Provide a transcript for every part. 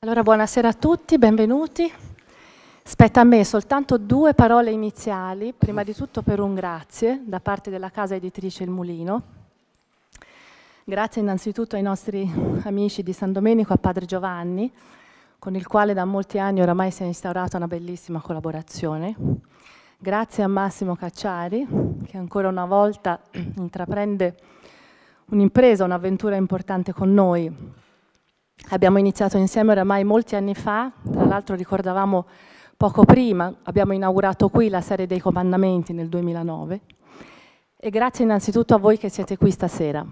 Allora, buonasera a tutti, benvenuti. Spetta a me soltanto due parole iniziali, prima di tutto per un grazie da parte della casa editrice Il Mulino. Grazie innanzitutto ai nostri amici di San Domenico, a Padre Giovanni, con il quale da molti anni oramai si è instaurata una bellissima collaborazione. Grazie a Massimo Cacciari, che ancora una volta intraprende un'impresa, un'avventura importante con noi abbiamo iniziato insieme oramai molti anni fa, tra l'altro ricordavamo poco prima, abbiamo inaugurato qui la serie dei comandamenti nel 2009 e grazie innanzitutto a voi che siete qui stasera.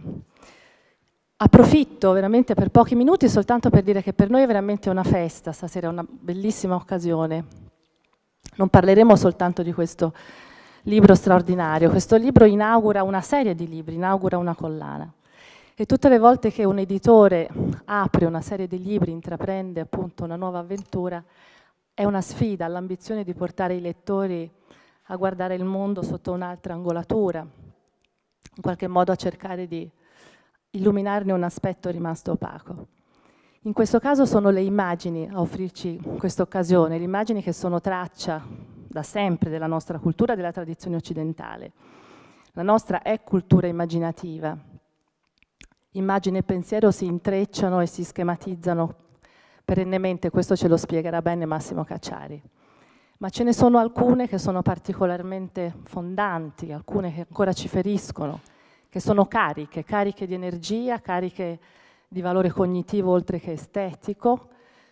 Approfitto veramente per pochi minuti soltanto per dire che per noi è veramente una festa stasera, è una bellissima occasione. Non parleremo soltanto di questo libro straordinario, questo libro inaugura una serie di libri, inaugura una collana. E tutte le volte che un editore apre una serie di libri, intraprende appunto una nuova avventura, è una sfida all'ambizione di portare i lettori a guardare il mondo sotto un'altra angolatura, in qualche modo a cercare di illuminarne un aspetto rimasto opaco. In questo caso sono le immagini a offrirci questa occasione, le immagini che sono traccia da sempre della nostra cultura, della tradizione occidentale. La nostra è cultura immaginativa, immagine e pensiero si intrecciano e si schematizzano perennemente, questo ce lo spiegherà bene Massimo Cacciari. Ma ce ne sono alcune che sono particolarmente fondanti, alcune che ancora ci feriscono, che sono cariche, cariche di energia, cariche di valore cognitivo oltre che estetico,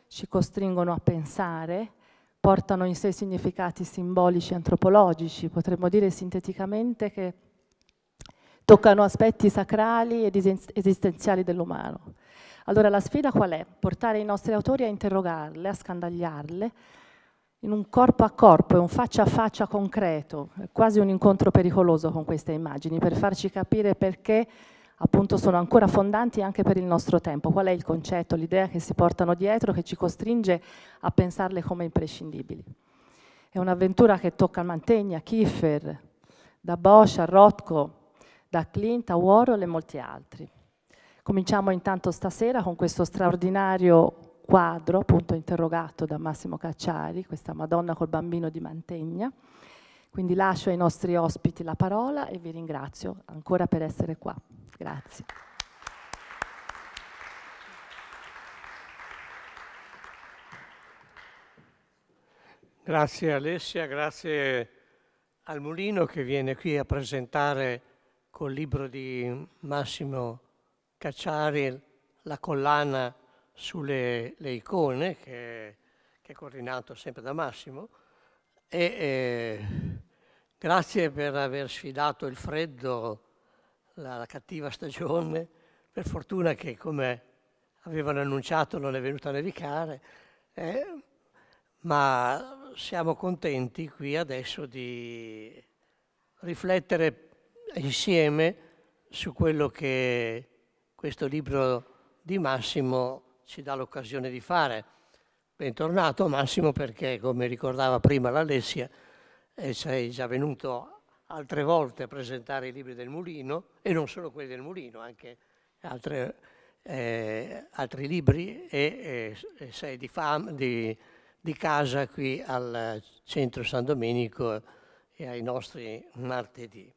ci costringono a pensare, portano in sé significati simbolici, antropologici, potremmo dire sinteticamente che toccano aspetti sacrali ed esistenziali dell'umano. Allora la sfida qual è? Portare i nostri autori a interrogarle, a scandagliarle, in un corpo a corpo, in un faccia a faccia concreto, quasi un incontro pericoloso con queste immagini, per farci capire perché appunto sono ancora fondanti anche per il nostro tempo, qual è il concetto, l'idea che si portano dietro, che ci costringe a pensarle come imprescindibili. È un'avventura che tocca Mantegna, Kiefer, da Bosch a Rothko, da Clint a Warhol e molti altri. Cominciamo intanto stasera con questo straordinario quadro, appunto interrogato da Massimo Cacciari, questa Madonna col bambino di Mantegna. Quindi lascio ai nostri ospiti la parola e vi ringrazio ancora per essere qua. Grazie. Grazie Alessia, grazie al Mulino che viene qui a presentare col libro di Massimo Cacciari, La collana sulle icone, che, che, è coordinato sempre da Massimo, e eh, grazie per aver sfidato il freddo, la, la cattiva stagione, per fortuna che come avevano annunciato non è venuta a nevicare, eh, ma siamo contenti qui adesso di riflettere insieme su quello che questo libro di Massimo ci dà l'occasione di fare. Bentornato Massimo perché, come ricordava prima l'Alessia, eh, sei già venuto altre volte a presentare i libri del Mulino e non solo quelli del Mulino, anche altre, eh, altri libri e, e, e sei di, fam, di, di casa qui al Centro San Domenico e ai nostri martedì.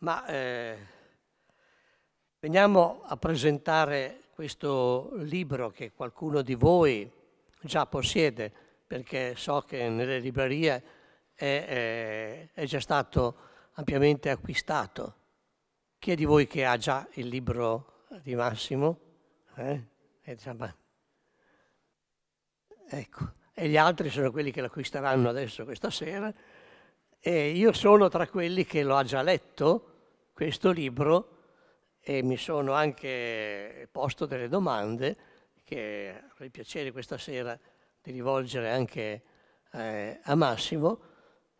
Ma eh, veniamo a presentare questo libro che qualcuno di voi già possiede, perché so che nelle librerie è, è, eh, è già stato ampiamente acquistato. Chi è di voi che ha già il libro di Massimo? Eh? eh ecco, e gli altri sono quelli che l'acquisteranno adesso questa sera. E io sono tra quelli che lo ha già letto questo libro e mi sono anche posto delle domande che avrei piacere questa sera di rivolgere anche eh, a Massimo,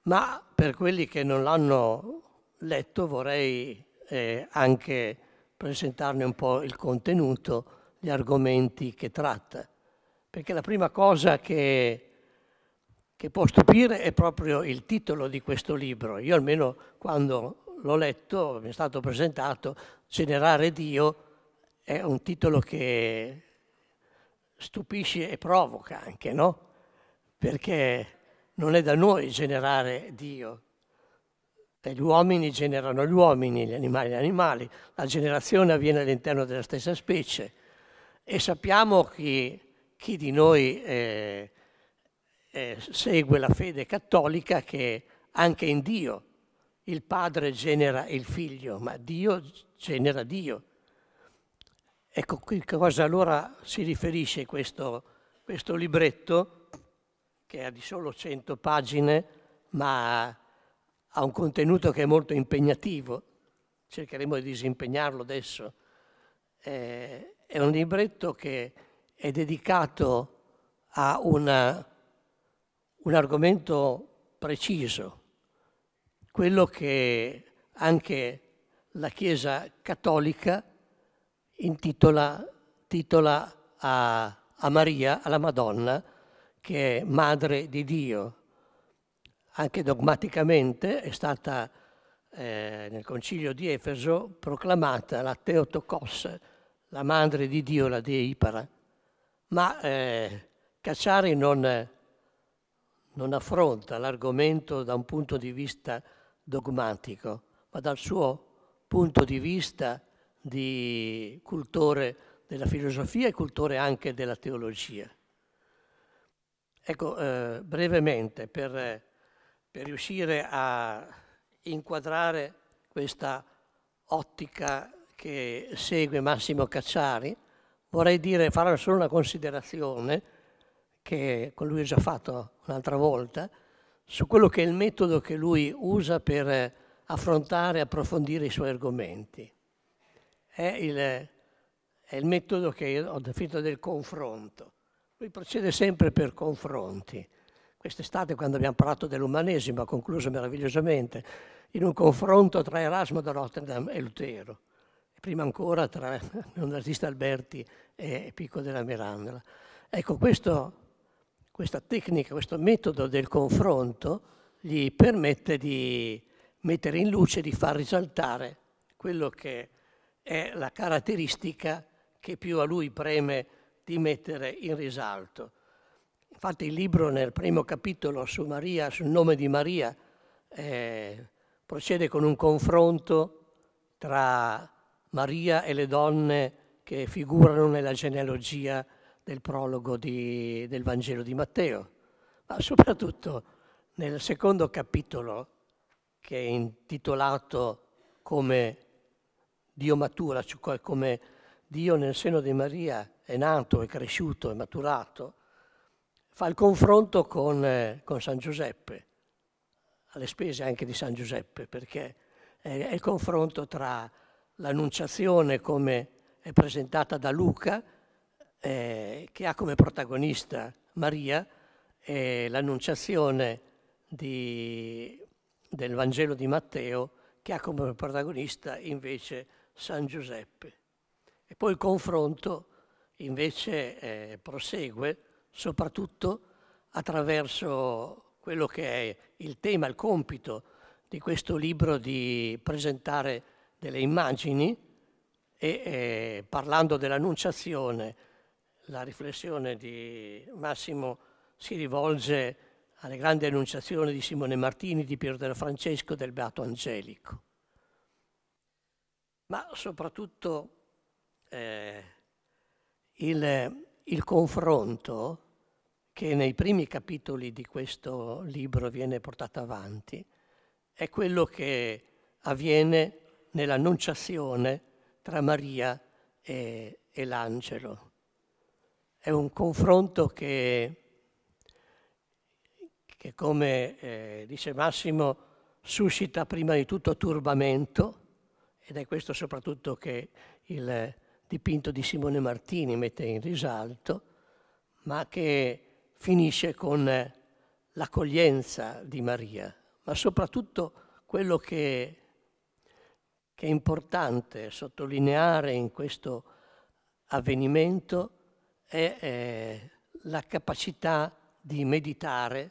ma per quelli che non l'hanno letto vorrei eh, anche presentarne un po' il contenuto, gli argomenti che tratta, perché la prima cosa che che può stupire è proprio il titolo di questo libro. Io almeno quando l'ho letto, mi è stato presentato, Generare Dio è un titolo che stupisce e provoca anche, no? Perché non è da noi generare Dio. E gli uomini generano gli uomini, gli animali gli animali, la generazione avviene all'interno della stessa specie e sappiamo chi, chi di noi eh, eh, segue la fede cattolica che anche in Dio il padre genera il figlio, ma Dio genera Dio. Ecco a cosa allora si riferisce questo, questo libretto, che ha di solo 100 pagine, ma ha un contenuto che è molto impegnativo. Cercheremo di disimpegnarlo adesso. Eh, è un libretto che è dedicato a una, un argomento preciso, quello che anche la Chiesa cattolica intitola titola a, a Maria, alla Madonna, che è madre di Dio. Anche dogmaticamente è stata eh, nel concilio di Efeso proclamata la Teotocos, la madre di Dio, la Deipara. Ma eh, Cacciari non, non affronta l'argomento da un punto di vista dogmatico, ma dal suo punto di vista di cultore della filosofia e cultore anche della teologia. Ecco, eh, brevemente, per, per riuscire a inquadrare questa ottica che segue Massimo Cacciari, vorrei dire, fare solo una considerazione che con lui ho già fatto un'altra volta, su quello che è il metodo che lui usa per eh, affrontare e approfondire i suoi argomenti. È il, è il metodo che ho definito del confronto. Lui procede sempre per confronti. Quest'estate, quando abbiamo parlato dell'umanesimo, ha concluso meravigliosamente, in un confronto tra Erasmo da Rotterdam e Lutero, e prima ancora tra un artista Alberti e Pico della Mirandola. Ecco, questo questa tecnica, questo metodo del confronto gli permette di mettere in luce, di far risaltare quello che è la caratteristica che più a lui preme di mettere in risalto. Infatti il libro nel primo capitolo su Maria, sul nome di Maria, eh, procede con un confronto tra Maria e le donne che figurano nella genealogia nel prologo di, del Vangelo di Matteo, ma soprattutto nel secondo capitolo che è intitolato come Dio matura, cioè come Dio nel seno di Maria è nato, è cresciuto, è maturato, fa il confronto con, con San Giuseppe, alle spese anche di San Giuseppe, perché è, è il confronto tra l'annunciazione come è presentata da Luca, eh, che ha come protagonista Maria e l'annunciazione di, del Vangelo di Matteo che ha come protagonista invece San Giuseppe. E poi il confronto invece eh, prosegue soprattutto attraverso quello che è il tema, il compito di questo libro di presentare delle immagini e eh, parlando dell'annunciazione la riflessione di Massimo si rivolge alle grandi enunciazione di Simone Martini, di Piero della Francesco, del Beato Angelico. Ma soprattutto eh, il, il confronto che nei primi capitoli di questo libro viene portato avanti è quello che avviene nell'annunciazione tra Maria e, e l'angelo è un confronto che, che come eh, dice Massimo, suscita prima di tutto turbamento ed è questo soprattutto che il dipinto di Simone Martini mette in risalto, ma che finisce con l'accoglienza di Maria, ma soprattutto quello che, che è importante sottolineare in questo avvenimento è eh, la capacità di meditare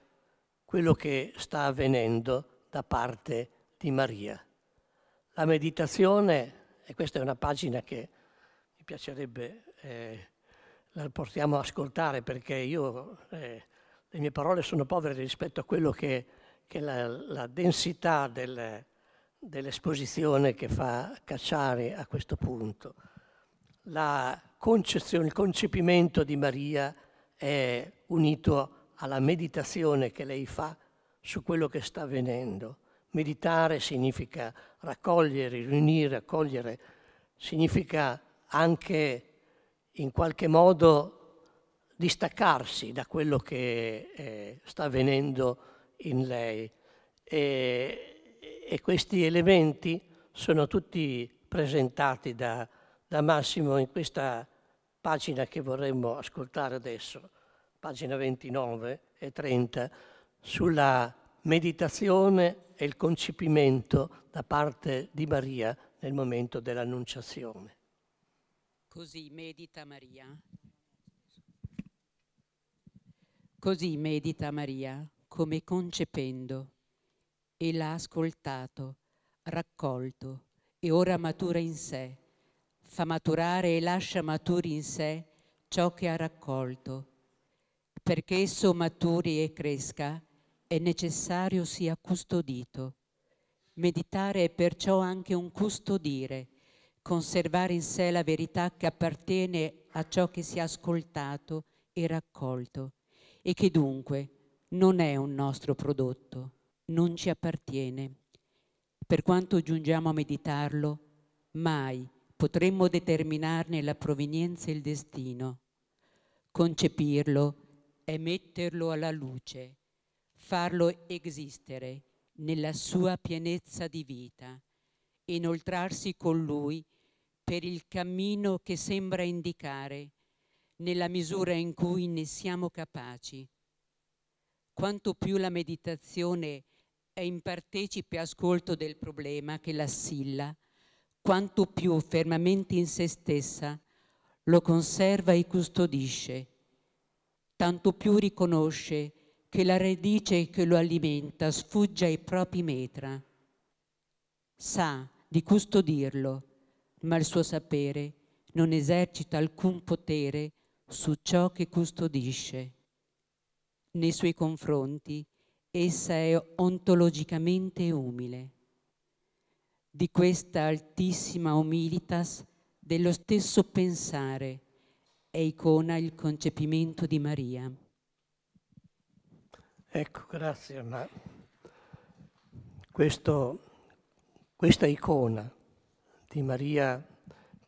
quello che sta avvenendo da parte di Maria. La meditazione, e questa è una pagina che mi piacerebbe eh, la portiamo a ascoltare perché io, eh, le mie parole sono povere rispetto a quello che, che la, la densità del, dell'esposizione che fa Cacciari a questo punto la concezione, il concepimento di Maria è unito alla meditazione che lei fa su quello che sta avvenendo. Meditare significa raccogliere, riunire, accogliere, significa anche in qualche modo distaccarsi da quello che eh, sta avvenendo in lei. E, e questi elementi sono tutti presentati da, da Massimo in questa pagina che vorremmo ascoltare adesso, pagina 29 e 30, sulla meditazione e il concepimento da parte di Maria nel momento dell'annunciazione. Così medita Maria. Così medita Maria come concependo e l'ha ascoltato, raccolto e ora matura in sé fa maturare e lascia maturi in sé ciò che ha raccolto. Perché esso maturi e cresca, è necessario sia custodito. Meditare è perciò anche un custodire, conservare in sé la verità che appartiene a ciò che si è ascoltato e raccolto e che dunque non è un nostro prodotto, non ci appartiene. Per quanto giungiamo a meditarlo, mai potremmo determinarne la provenienza e il destino. Concepirlo è metterlo alla luce, farlo esistere nella sua pienezza di vita, inoltrarsi con lui per il cammino che sembra indicare nella misura in cui ne siamo capaci. Quanto più la meditazione è in partecipe ascolto del problema che l'assilla, quanto più fermamente in se stessa lo conserva e custodisce, tanto più riconosce che la radice che lo alimenta sfugge ai propri metra. Sa di custodirlo, ma il suo sapere non esercita alcun potere su ciò che custodisce. Nei suoi confronti essa è ontologicamente umile di questa altissima humilitas dello stesso pensare e icona il concepimento di Maria. Ecco, grazie. Ma questo, questa icona di Maria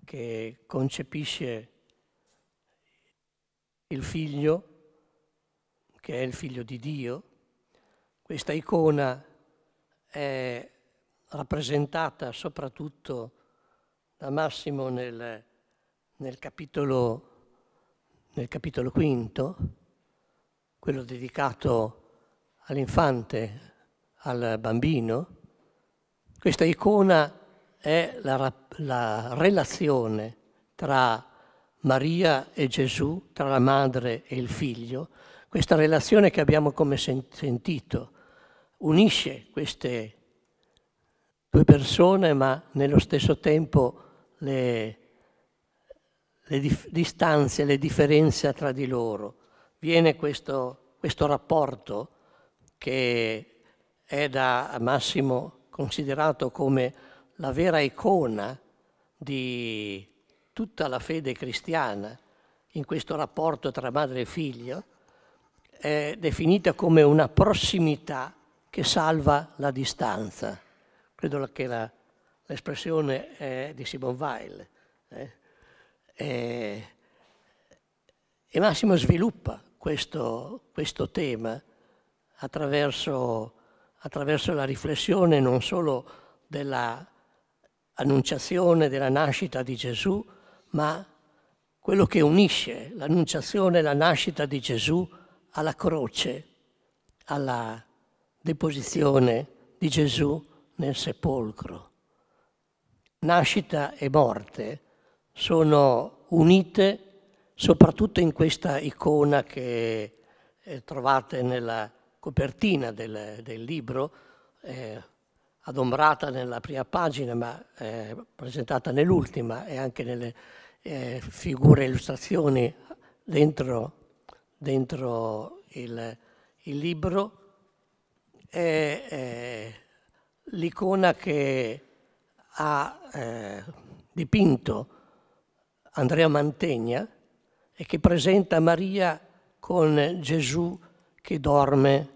che concepisce il figlio, che è il figlio di Dio, questa icona è rappresentata soprattutto da Massimo nel, nel, capitolo, nel capitolo quinto, quello dedicato all'infante, al bambino. Questa icona è la, la relazione tra Maria e Gesù, tra la madre e il figlio, questa relazione che abbiamo come sentito, unisce queste due persone, ma nello stesso tempo le, le dif- distanze, le differenze tra di loro. Viene questo, questo rapporto che è da Massimo considerato come la vera icona di tutta la fede cristiana in questo rapporto tra madre e figlio, è definita come una prossimità che salva la distanza. Credo che la, l'espressione è di Simone Weil. Eh? E, e, Massimo sviluppa questo, questo tema attraverso, attraverso la riflessione non solo della annunciazione della nascita di Gesù, ma quello che unisce l'annunciazione e la nascita di Gesù alla croce, alla deposizione di Gesù nel sepolcro. Nascita e morte sono unite soprattutto in questa icona che eh, trovate nella copertina del, del libro, eh, adombrata nella prima pagina ma eh, presentata nell'ultima e anche nelle eh, figure e illustrazioni dentro, dentro il, il libro. E, eh, l'icona che ha eh, dipinto Andrea Mantegna e che presenta Maria con Gesù che dorme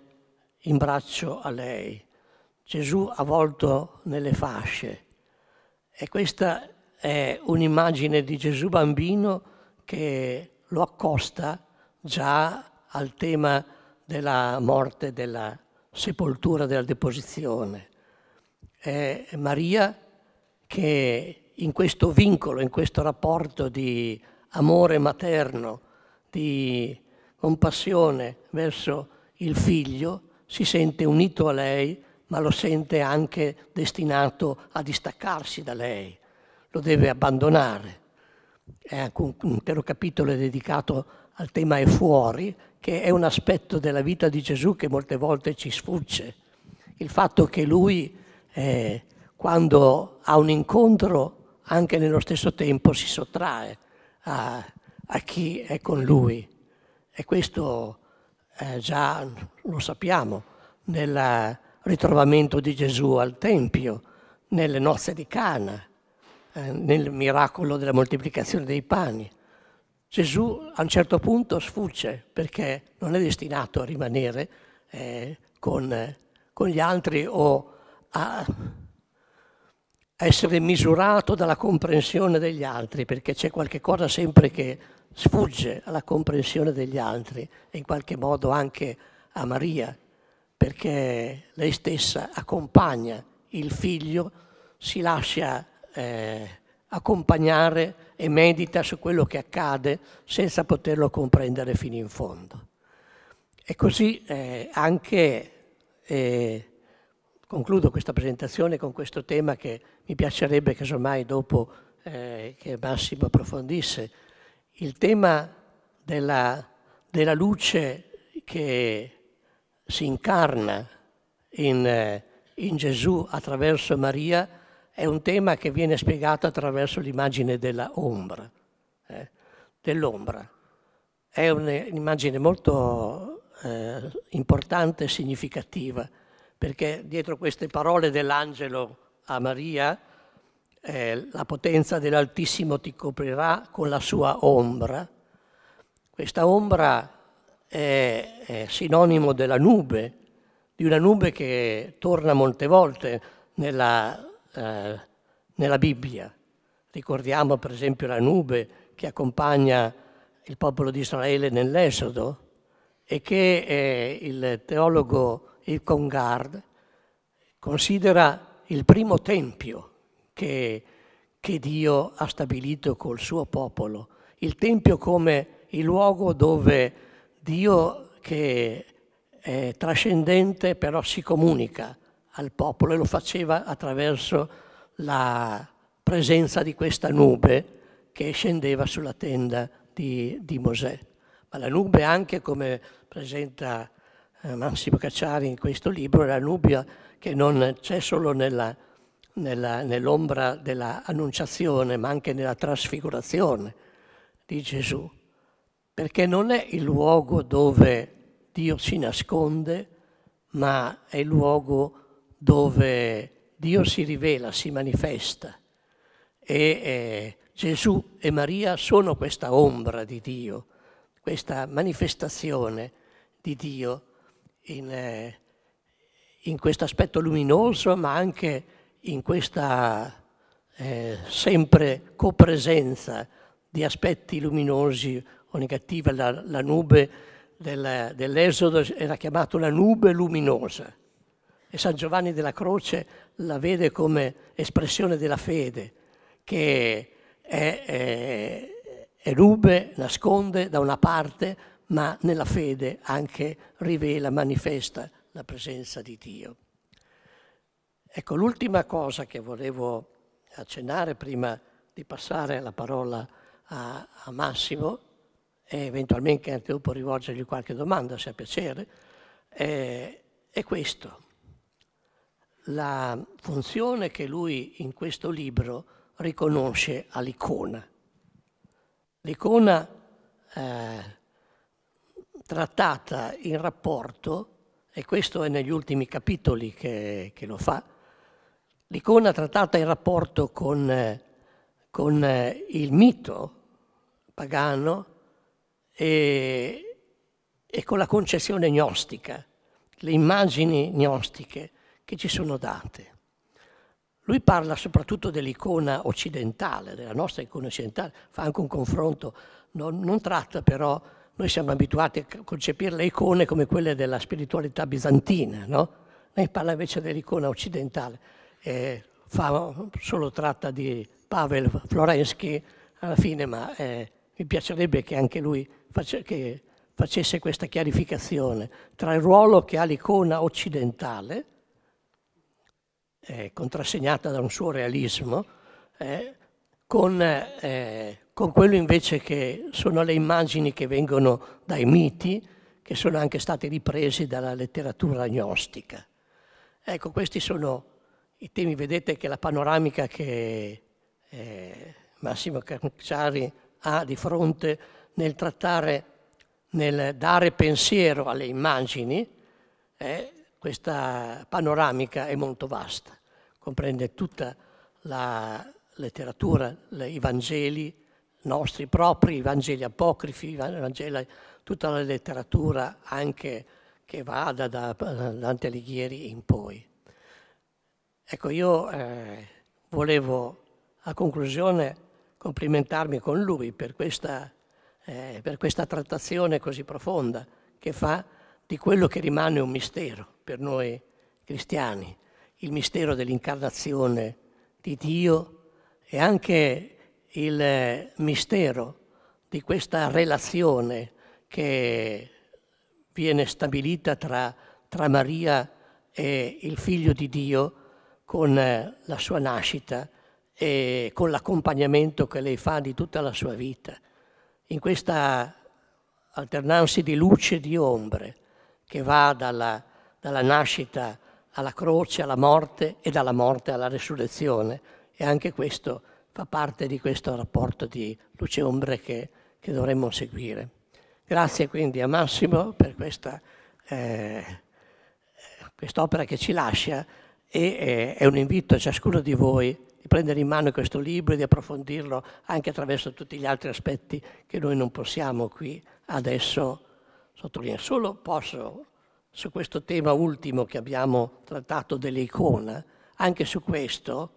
in braccio a lei, Gesù avvolto nelle fasce. E questa è un'immagine di Gesù bambino che lo accosta già al tema della morte, della sepoltura, della deposizione è Maria che in questo vincolo, in questo rapporto di amore materno, di compassione verso il figlio, si sente unito a lei, ma lo sente anche destinato a distaccarsi da lei, lo deve abbandonare. È un intero capitolo dedicato al tema è fuori, che è un aspetto della vita di Gesù che molte volte ci sfugge. Il fatto che lui eh, quando ha un incontro anche nello stesso tempo si sottrae a, a chi è con lui. E questo eh, già lo sappiamo nel ritrovamento di Gesù al Tempio, nelle nozze di Cana, eh, nel miracolo della moltiplicazione dei pani. Gesù a un certo punto sfugge perché non è destinato a rimanere eh, con, con, gli altri o a essere misurato dalla comprensione degli altri, perché c'è qualche cosa sempre che sfugge alla comprensione degli altri e in qualche modo anche a Maria, perché lei stessa accompagna il figlio, si lascia eh, accompagnare e medita su quello che accade senza poterlo comprendere fino in fondo. E così eh, anche eh, Concludo questa presentazione con questo tema che mi piacerebbe che ormai dopo eh, che Massimo approfondisse, il tema della, della luce che si incarna in, eh, in, Gesù attraverso Maria è un tema che viene spiegato attraverso l'immagine dell'ombra, eh, dell'ombra. È eh, un'immagine molto eh, importante e significativa perché dietro queste parole dell'angelo a Maria, eh, la potenza dell'Altissimo ti coprirà con la sua ombra. Questa ombra è, è sinonimo della nube, di una nube che torna molte volte nella, eh, nella Bibbia. Ricordiamo per esempio la nube che accompagna il popolo di Israele nell'Esodo e che eh, il teologo il Congard considera il primo tempio che, che Dio ha stabilito col suo popolo, il tempio come il luogo dove Dio che è trascendente però si comunica al popolo e lo faceva attraverso la presenza di questa nube che scendeva sulla tenda di, di Mosè. Ma la nube anche, come presenta eh, Massimo Cacciari in questo libro, la Nubia che non c'è solo nella, nella, nell'ombra dell'annunciazione, ma anche nella trasfigurazione di Gesù, perché non è il luogo dove Dio si nasconde, ma è il luogo dove Dio si rivela, si manifesta. E eh, Gesù e Maria sono questa ombra di Dio, questa manifestazione di Dio in, eh, in questo aspetto luminoso, ma anche in questa eh, sempre copresenza di aspetti luminosi o negativi. La, la nube del, dell'Esodo era chiamata la nube luminosa e San Giovanni della Croce la vede come espressione della fede che è, è, è nube, nasconde da una parte, ma nella fede anche rivela, manifesta la presenza di Dio. Ecco, l'ultima cosa che volevo accennare prima di passare la parola a, a Massimo e eventualmente anche dopo rivolgergli qualche domanda, se ha piacere, è, è questo. La funzione che lui in questo libro riconosce all'icona. L'icona eh, trattata in rapporto, e questo è negli ultimi capitoli che, che lo fa, l'icona trattata in rapporto con, con eh, il mito pagano e, e con la concezione gnostica, le immagini gnostiche che ci sono date. Lui parla soprattutto dell'icona occidentale, della nostra icona occidentale, fa anche un confronto, non, non tratta però noi siamo abituati a concepire le icone come quelle della spiritualità bizantina, no? Lei parla invece dell'icona occidentale, eh, fa solo tratta di Pavel Florensky alla fine, ma eh, mi piacerebbe che anche lui face, che facesse questa chiarificazione tra il ruolo che ha l'icona occidentale, eh, contrassegnata da un suo realismo, eh, con eh, con quello invece che sono le immagini che vengono dai miti, che sono anche state riprese dalla letteratura gnostica. Ecco, questi sono i temi, vedete che la panoramica che eh, Massimo Canciari ha di fronte nel trattare, nel dare pensiero alle immagini, eh, questa panoramica è molto vasta, comprende tutta la letteratura, i Vangeli, nostri propri Vangeli apocrifi, Vangeli, tutta la letteratura anche che vada da Dante Alighieri in poi. Ecco, io eh, volevo a conclusione complimentarmi con lui per questa, eh, per questa trattazione così profonda che fa di quello che rimane un mistero per noi cristiani, il mistero dell'incarnazione di Dio e anche il eh, mistero di questa relazione che viene stabilita tra, tra Maria e il figlio di Dio con eh, la sua nascita e con l'accompagnamento che lei fa di tutta la sua vita. In questa alternanza di luce e di ombre che va dalla, dalla nascita alla croce, alla morte e dalla morte alla resurrezione. E anche questo fa parte di questo rapporto di luce-ombre che, che dovremmo seguire. Grazie quindi a Massimo per questa, eh, quest'opera che ci lascia e eh, è un invito a ciascuno di voi di prendere in mano questo libro e di approfondirlo anche attraverso tutti gli altri aspetti che noi non possiamo qui adesso sottolineare. Solo posso, su questo tema ultimo che abbiamo trattato dell'icona, anche su questo,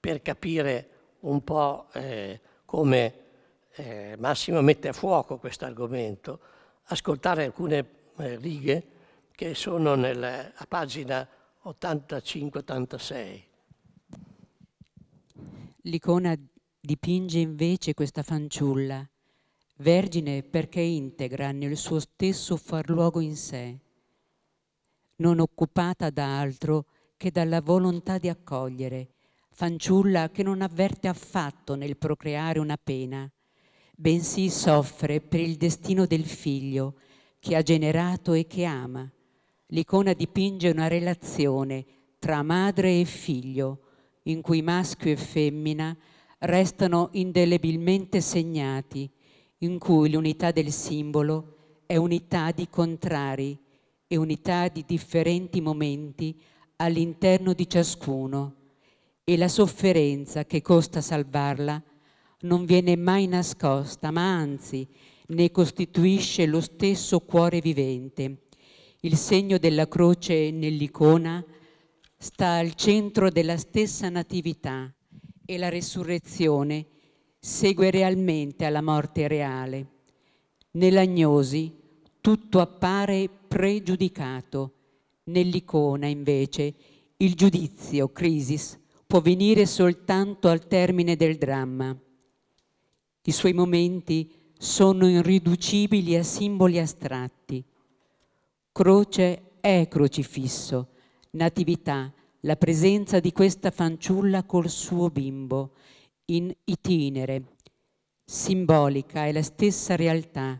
per capire un po' eh, come eh, Massimo mette a fuoco questo argomento, ascoltare alcune eh, righe che sono nel, a pagina 85-86. L'icona dipinge invece questa fanciulla, vergine perché integra nel suo stesso far luogo in sé, non occupata da altro che dalla volontà di accogliere fanciulla che non avverte affatto nel procreare una pena, bensì soffre per il destino del figlio che ha generato e che ama. L'icona dipinge una relazione tra madre e figlio, in cui maschio e femmina restano indelebilmente segnati, in cui l'unità del simbolo è unità di contrari e unità di differenti momenti all'interno di ciascuno e la sofferenza che costa salvarla non viene mai nascosta, ma anzi ne costituisce lo stesso cuore vivente. Il segno della croce nell'icona sta al centro della stessa natività e la resurrezione segue realmente alla morte reale. Nell'agnosi tutto appare pregiudicato, nell'icona invece il giudizio, crisis, può venire soltanto al termine del dramma. I suoi momenti sono irriducibili a simboli astratti. Croce è crocifisso, natività, la presenza di questa fanciulla col suo bimbo, in itinere. Simbolica è la stessa realtà.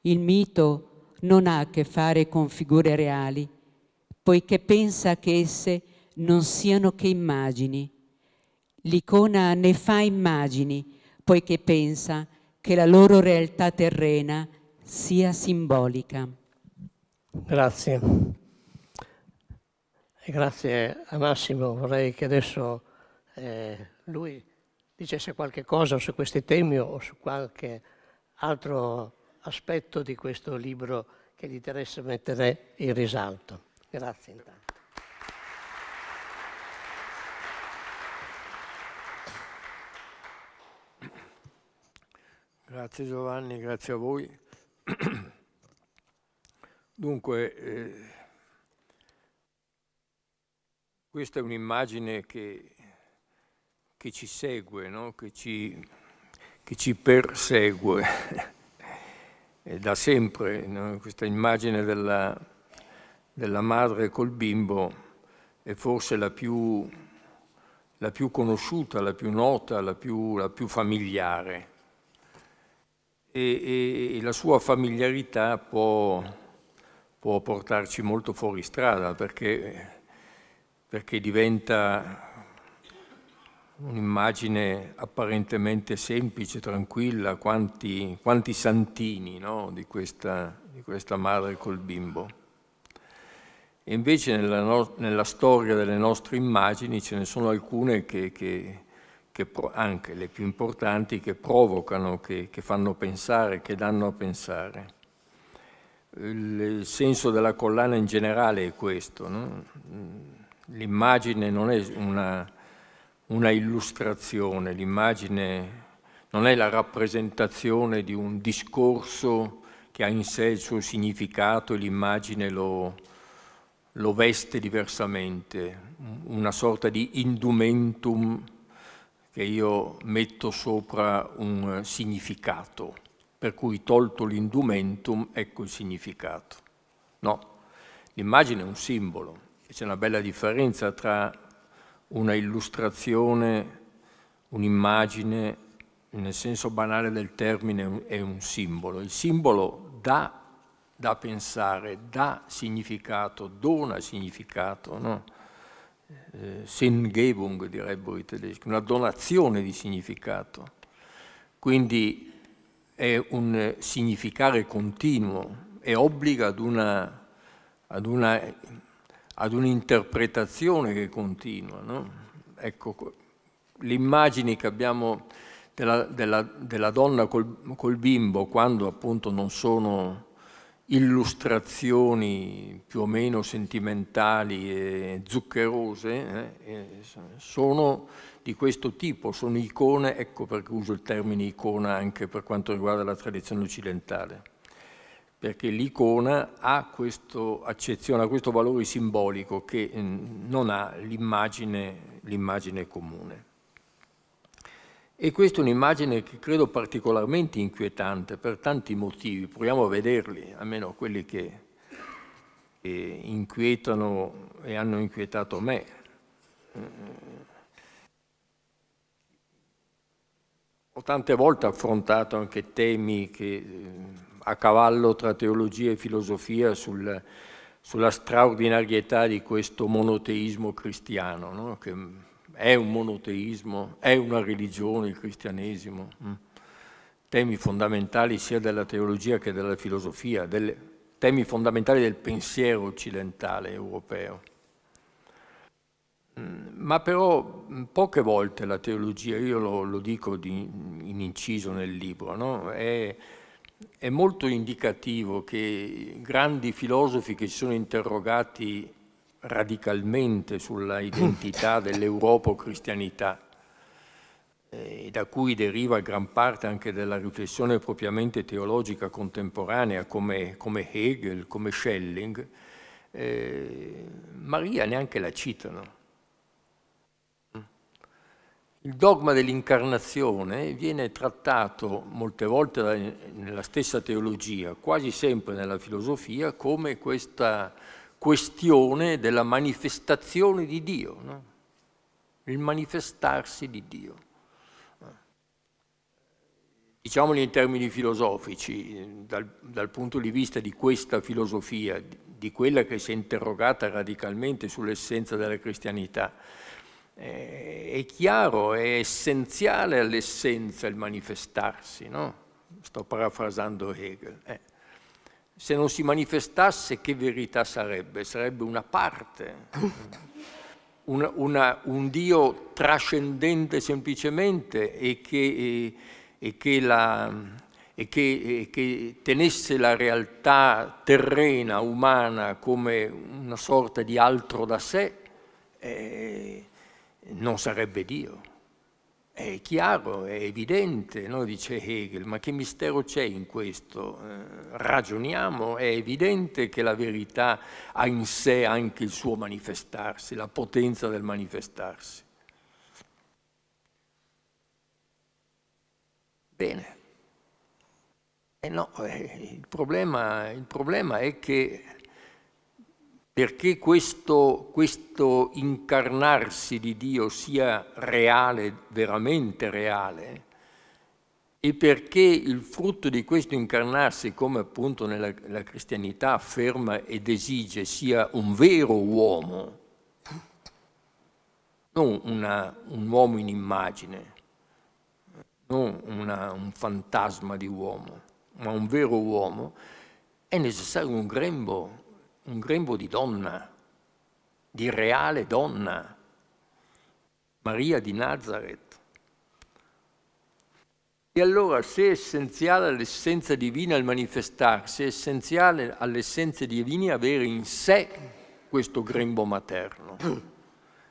Il mito non ha a che fare con figure reali, poiché pensa che esse non siano che immagini. L'icona ne fa immagini, poiché pensa che la loro realtà terrena sia simbolica. Grazie. E grazie a Massimo. Vorrei che adesso eh, lui dicesse qualche cosa su questi temi o su qualche altro aspetto di questo libro che gli interessa mettere in risalto. Grazie. Grazie Giovanni, grazie a voi. Dunque, eh, questa è un'immagine che, che, ci segue, no? che, ci, che, ci, persegue da sempre, no? questa immagine della, della madre col bimbo è forse la più, la più conosciuta, la più nota, la più, la più familiare e, e la sua familiarità può, può, portarci molto fuori strada perché, perché diventa un'immagine apparentemente semplice, tranquilla, quanti, quanti santini no? di, questa, di, questa, madre col bimbo. E invece nella, no nella, storia delle nostre immagini ce ne sono alcune che, che che, anche le più importanti, che provocano, che, che fanno pensare, che danno a pensare. Il senso della collana in generale è questo. No? L'immagine non è una, una illustrazione, l'immagine non è la rappresentazione di un discorso che ha in sé il suo significato e l'immagine lo, lo veste diversamente, una sorta di indumentum che io metto sopra un eh, significato, per cui tolto l'indumentum, ecco il significato. No, l'immagine è un simbolo, c'è una bella differenza tra una illustrazione, un'immagine, nel senso banale del termine, è un simbolo. Il simbolo dà da pensare, dà significato, dona significato, no? eh, Sinngebung direbbero i tedeschi, una donazione di significato. Quindi è un significare continuo e obbliga ad, una, ad, una, ad un'interpretazione che continua. No? Ecco, l'immagine che abbiamo della, della, della donna col, col bimbo quando appunto non sono illustrazioni più o meno sentimentali e zuccherose eh, sono di questo tipo, sono icone, ecco perché uso il termine icona anche per quanto riguarda la tradizione occidentale, perché l'icona ha questo accezione, ha questo valore simbolico che mm, non ha l'immagine comune. E questa è un'immagine che credo particolarmente inquietante per tanti motivi, proviamo a vederli, almeno quelli che, che inquietano e hanno inquietato me. Eh, ho tante volte affrontato anche temi che, eh, a cavallo tra teologia e filosofia sul, sulla straordinarietà di questo monoteismo cristiano, no? che, è un monoteismo, è una religione il cristianesimo, mm? temi fondamentali sia della teologia che della filosofia, del, temi fondamentali del pensiero occidentale europeo. Mm, ma però mm, poche volte la teologia, io lo, lo dico di, in inciso nel libro, no? è, è molto indicativo che grandi filosofi che si sono interrogati radicalmente sulla identità dell'europo-cristianità e eh, da cui deriva gran parte anche della riflessione propriamente teologica contemporanea come, come Hegel, come Schelling, eh, Maria neanche la citano. Il dogma dell'incarnazione viene trattato molte volte nella stessa teologia, quasi sempre nella filosofia, come questa questione della manifestazione di Dio, no? il manifestarsi di Dio. Diciamolo in termini filosofici, dal, dal punto di vista di questa filosofia, di quella che si è interrogata radicalmente sull'essenza della cristianità, eh, è chiaro, è essenziale all'essenza il manifestarsi, no? Sto parafrasando Hegel. Eh se non si manifestasse che verità sarebbe? Sarebbe una parte, una, una, un Dio trascendente semplicemente e che, e, e che la, e che, che, tenesse la realtà terrena, umana, come una sorta di altro da sé, eh, non sarebbe Dio. È chiaro, è evidente, no? dice Hegel, ma che mistero c'è in questo? Eh, ragioniamo, è evidente che la verità ha in sé anche il suo manifestarsi, la potenza del manifestarsi. Bene. Eh no, eh, il, problema, il problema è che perché questo, questo incarnarsi di Dio sia reale, veramente reale, e perché il frutto di questo incarnarsi, come appunto nella, la cristianità afferma ed esige, sia un vero uomo, non una, un uomo in immagine, non una, un fantasma di uomo, ma un vero uomo, è necessario un grembo un grembo di donna, di reale donna, Maria di Nazareth. E allora se è essenziale all'essenza divina il manifestarsi, è essenziale all'essenza divina avere in sé questo grembo materno.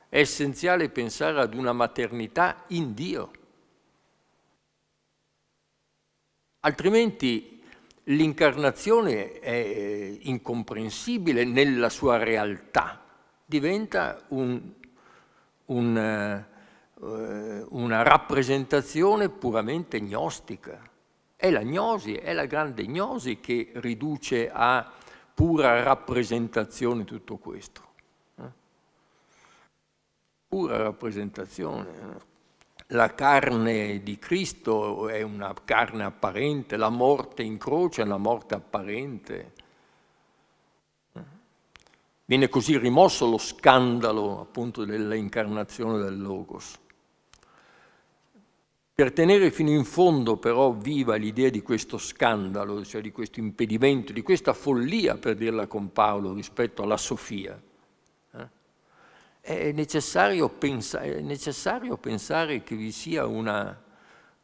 È essenziale pensare ad una maternità in Dio. Altrimenti l'incarnazione è eh, incomprensibile nella sua realtà, diventa un, un, eh, una rappresentazione puramente gnostica. È la gnosi, è la grande gnosi che riduce a pura rappresentazione tutto questo. Eh? Pura rappresentazione, la carne di Cristo è una carne apparente, la morte in croce è una morte apparente. Viene così rimosso lo scandalo appunto dell'incarnazione del Logos. Per tenere fino in fondo però viva l'idea di questo scandalo, cioè di questo impedimento, di questa follia, per dirla con Paolo, rispetto alla Sofia, è necessario, è necessario pensare che vi sia una,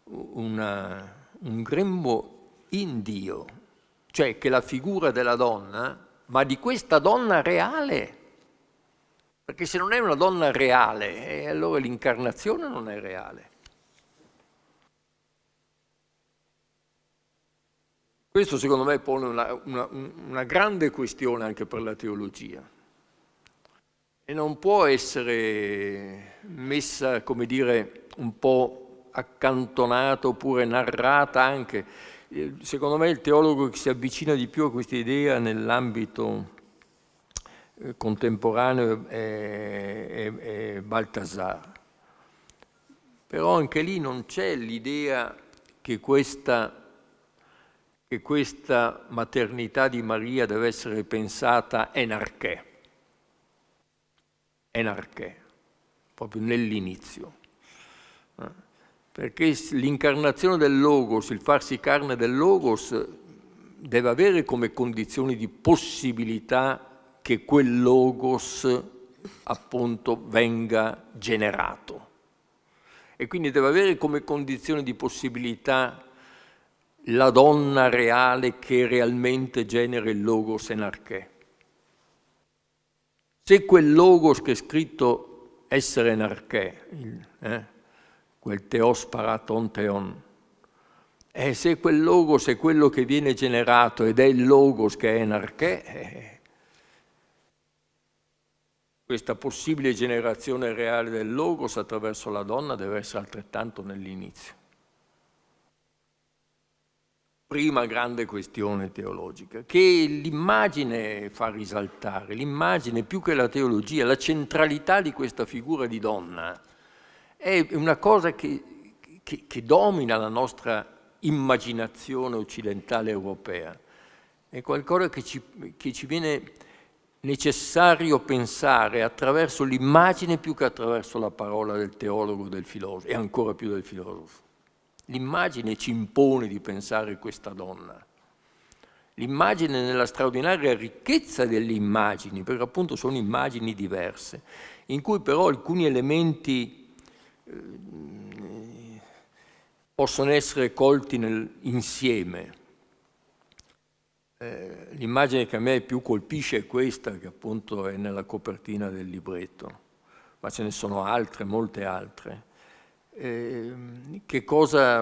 una, un grembo in Dio, cioè che la figura della donna, ma di questa donna reale, perché se non è una donna reale, eh, allora l'incarnazione non è reale. Questo secondo me pone una, una, una grande questione anche per la teologia e non può essere messa, come dire, un po' accantonata oppure narrata anche. Eh, secondo me il teologo che si avvicina di più a questa idea nell'ambito eh, contemporaneo è, è, è Baltasar. Però anche lì non c'è l'idea che questa che questa maternità di Maria deve essere pensata enarchè enarchè, proprio nell'inizio. Eh? Perché l'incarnazione del Logos, il farsi carne del Logos, deve avere come condizioni di possibilità che quel Logos appunto venga generato. E quindi deve avere come condizione di possibilità la donna reale che realmente genera il Logos enarchè. Se quel logos che è scritto essere in arché, eh, quel teos paraton teon, e eh, se quel logos è quello che viene generato ed è il logos che è in arché, eh, questa possibile generazione reale del logos attraverso la donna deve essere altrettanto nell'inizio prima grande questione teologica, che l'immagine fa risaltare, l'immagine più che la teologia, la centralità di questa figura di donna è una cosa che, che, che domina la nostra immaginazione occidentale europea, è qualcosa che ci, che ci viene necessario pensare attraverso l'immagine più che attraverso la parola del teologo, del filosofo e ancora più del filosofo. L'immagine ci impone di pensare questa donna. L'immagine nella straordinaria ricchezza delle immagini, perché appunto sono immagini diverse, in cui però alcuni elementi eh, possono essere colti nel, insieme. Eh, l'immagine che a me più colpisce è questa, che appunto è nella copertina del libretto, ma ce ne sono altre, molte altre. Ehm, che, cosa,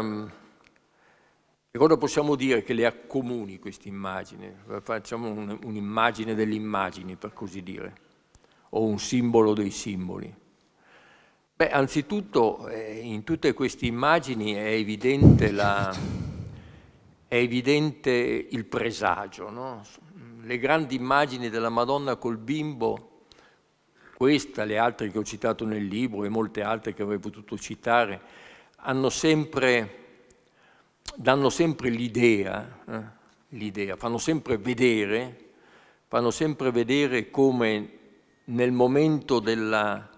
che, cosa, possiamo dire che le accomuni queste immagini? Facciamo un'immagine delle immagini, per così dire, o un simbolo dei simboli. Beh, anzitutto eh, in tutte queste immagini è evidente, la, è evidente il presagio, no? le grandi immagini della Madonna col bimbo questa, le altre che ho citato nel libro e molte altre che avrei potuto citare, sempre, danno sempre l'idea, eh? l'idea, fanno sempre vedere, fanno sempre vedere come nel momento della,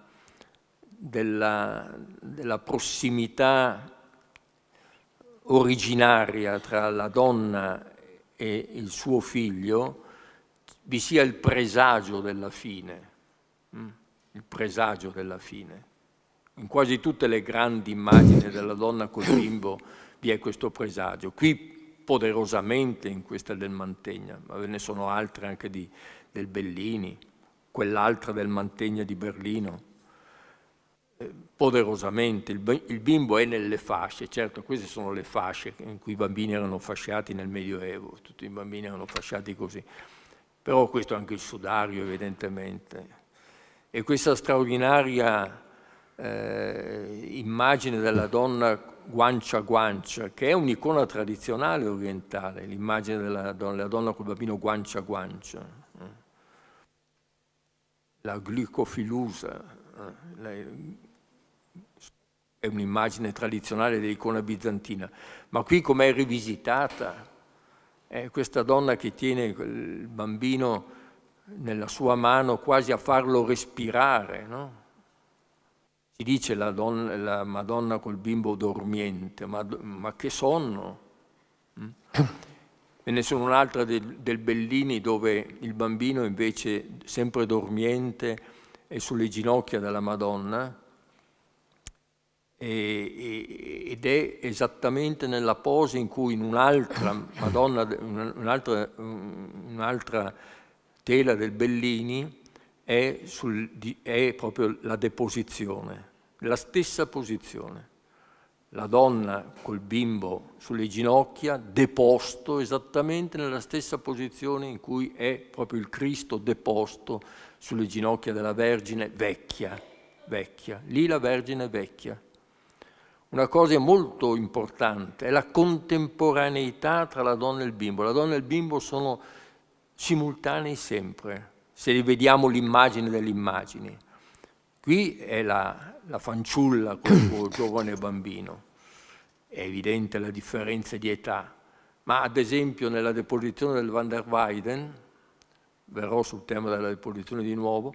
della, della prossimità originaria tra la donna e il suo figlio vi sia il presagio della fine il presagio della fine. In quasi tutte le grandi immagini della donna col bimbo vi è questo presagio. Qui poderosamente in questa del Mantegna, ma ve ne sono altre anche di, del Bellini, quell'altra del Mantegna di Berlino. Eh, poderosamente, il, il, bimbo è nelle fasce, certo queste sono le fasce in cui i bambini erano fasciati nel Medioevo, tutti i bambini erano fasciati così, però questo è anche il sudario evidentemente, e questa straordinaria eh, immagine della donna guancia a guancia, che è un'icona tradizionale orientale, l'immagine della donna, la donna col bambino guancia a guancia, eh. la glucofilusa, eh, è un'immagine tradizionale dell'icona bizantina, ma qui com'è rivisitata, è questa donna che tiene il bambino nella sua mano quasi a farlo respirare, no? Si dice la, donna, la Madonna col bimbo dormiente, ma, ma che sonno! Mm? ne sono un'altra del, del, Bellini dove il bambino invece sempre dormiente è sulle ginocchia della Madonna e, e, ed è esattamente nella posa in cui in un'altra Madonna, un'altra, un'altra tela del Bellini è, sul, è proprio la deposizione, la stessa posizione. La donna col bimbo sulle ginocchia, deposto esattamente nella stessa posizione in cui è proprio il Cristo deposto sulle ginocchia della Vergine vecchia, vecchia. Lì la Vergine è vecchia. Una cosa molto importante è la contemporaneità tra la donna e il bimbo. La donna e il bimbo sono simultanei sempre, se rivediamo l'immagine dell'immagine. Qui è la, la fanciulla con il suo giovane bambino, è evidente la differenza di età, ma ad esempio nella deposizione del Van der Weyden, verrò sul tema della deposizione di nuovo,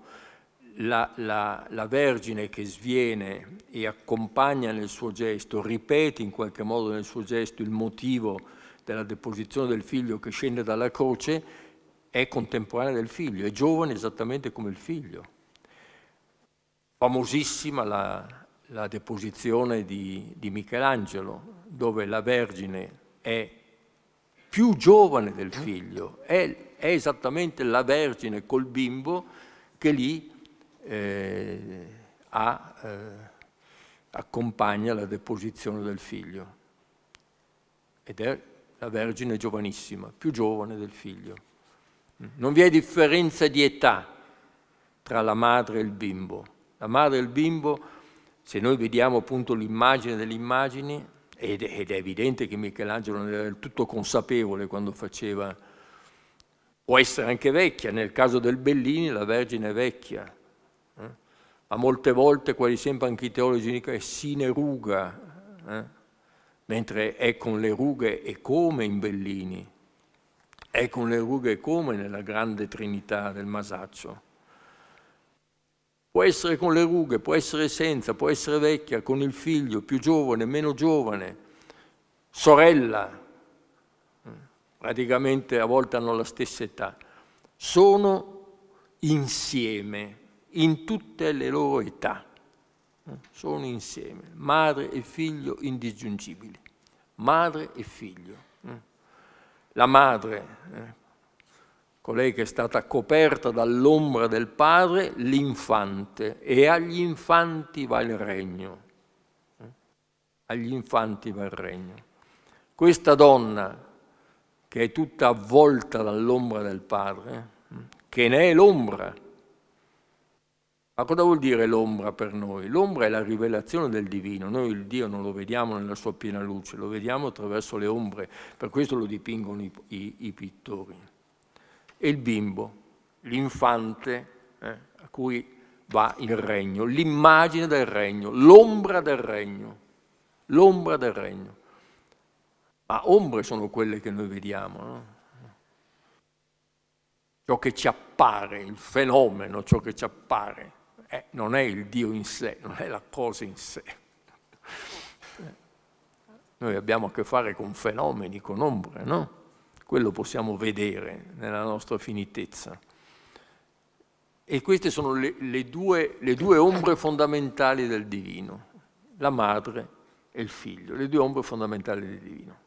la, la, la, Vergine che sviene e accompagna nel suo gesto, ripete in qualche modo nel suo gesto il motivo della deposizione del figlio che scende dalla croce, è contemporanea del figlio, è giovane esattamente come il figlio. Famosissima la, la deposizione di, di Michelangelo, dove la Vergine è più giovane del figlio, è, è, esattamente la vergine col bimbo che lì eh, ha, eh, accompagna la deposizione del figlio. Ed è la vergine giovanissima, più giovane del figlio. Non vi è differenza di età tra la madre e il bimbo. La madre e il bimbo, se noi vediamo appunto l'immagine delle immagini, ed, è evidente che Michelangelo era del tutto consapevole quando faceva, può essere anche vecchia, nel caso del Bellini la Vergine è vecchia, eh? ma molte volte, quasi sempre anche i teologi dicono, è eh, sine ruga, eh? mentre è con le rughe e come in Bellini è con le rughe come nella grande trinità del Masaccio. Può essere con le rughe, può essere senza, può essere vecchia, con il figlio, più giovane, meno giovane, sorella, praticamente a volte hanno la stessa età. Sono insieme, in tutte le loro età. Sono insieme, madre e figlio indisgiungibili, madre e figlio la madre, eh, colei che è stata coperta dall'ombra del padre, l'infante, e agli infanti va il regno. Eh? Agli infanti va il regno. Questa donna, che è tutta avvolta dall'ombra del padre, eh? che ne è l'ombra, ma cosa vuol dire l'ombra per noi? L'ombra è la rivelazione del divino, noi il Dio non lo vediamo nella sua piena luce, lo vediamo attraverso le ombre, per questo lo dipingono i, i, i pittori. E il bimbo, l'infante eh, a cui va il regno, l'immagine del regno, l'ombra del regno, l'ombra del regno. Ma ombre sono quelle che noi vediamo, no? ciò che ci appare, il fenomeno, ciò che ci appare eh, non è il Dio in sé, non è la cosa in sé. Noi abbiamo a che fare con fenomeni, con ombre, no? Quello possiamo vedere nella nostra finitezza. E queste sono le, le, due, le due ombre fondamentali del divino, la madre e il figlio, le due ombre fondamentali del divino